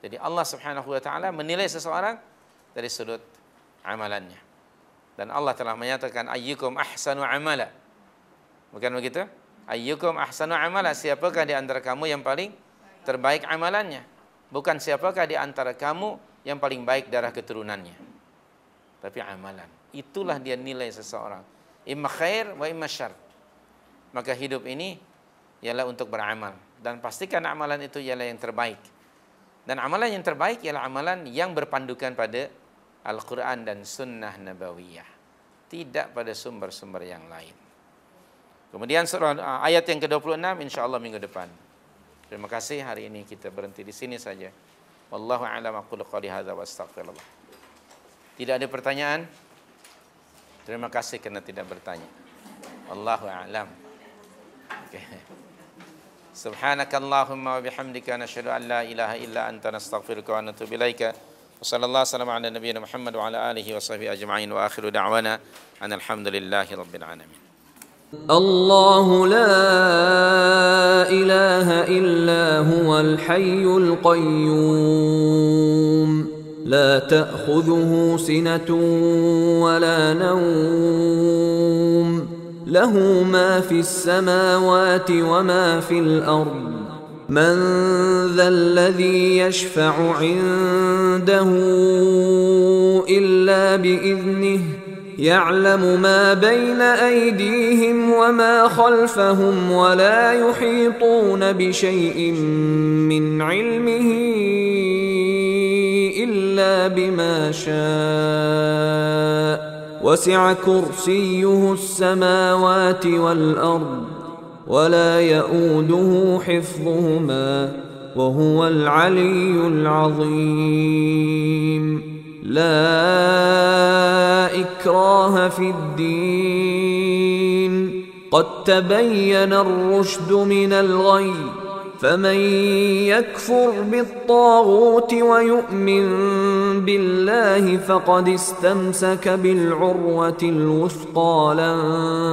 Jadi Allah Subhanahu wa taala menilai seseorang dari sudut amalannya. Dan Allah telah menyatakan ayyukum ahsanu amala. Bukan begitu? Ayyukum ahsanu amala? Siapakah di antara kamu yang paling terbaik amalannya? Bukan siapakah di antara kamu yang paling baik darah keturunannya. Tapi amalan. Itulah dia nilai seseorang. Imma khair wa imma syar maka hidup ini ialah untuk beramal dan pastikan amalan itu ialah yang terbaik dan amalan yang terbaik ialah amalan yang berpandukan pada Al-Quran dan Sunnah Nabawiyah tidak pada sumber-sumber yang lain kemudian surah, uh, ayat yang ke-26 Allah minggu depan terima kasih hari ini kita berhenti di sini saja Wallahu a'lam aku lakali hadha wa astagfirullah tidak ada pertanyaan? Terima kasih kerana tidak bertanya. Allahu a'lam. سبحانك اللهم وبحمدك نشهد أن لا إله إلا أنت نستغفرك ونتوب إليك وصلى الله وسلم على نبينا محمد وعلى آله وصحبه أجمعين وآخر دعوانا أن الحمد لله رب العالمين الله لا إله إلا هو الحي القيوم لا تأخذه سنة ولا نوم له ما في السماوات وما في الارض من ذا الذي يشفع عنده الا باذنه يعلم ما بين ايديهم وما خلفهم ولا يحيطون بشيء من علمه الا بما شاء وسع كرسيه السماوات والارض ولا يئوده حفظهما وهو العلي العظيم لا اكراه في الدين قد تبين الرشد من الغيب فمن يكفر بالطاغوت ويؤمن بالله فقد استمسك بالعروه الوثقى لا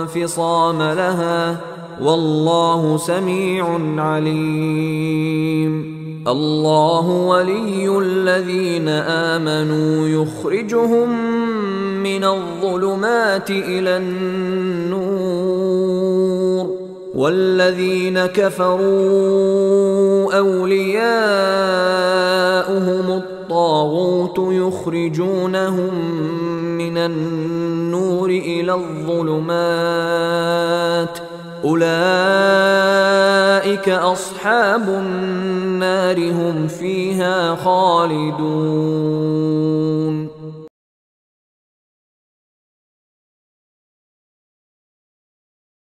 انفصام لها والله سميع عليم الله ولي الذين امنوا يخرجهم من الظلمات الى النور والذين كفروا اولياؤهم الطاغوت يخرجونهم من النور الى الظلمات اولئك اصحاب النار هم فيها خالدون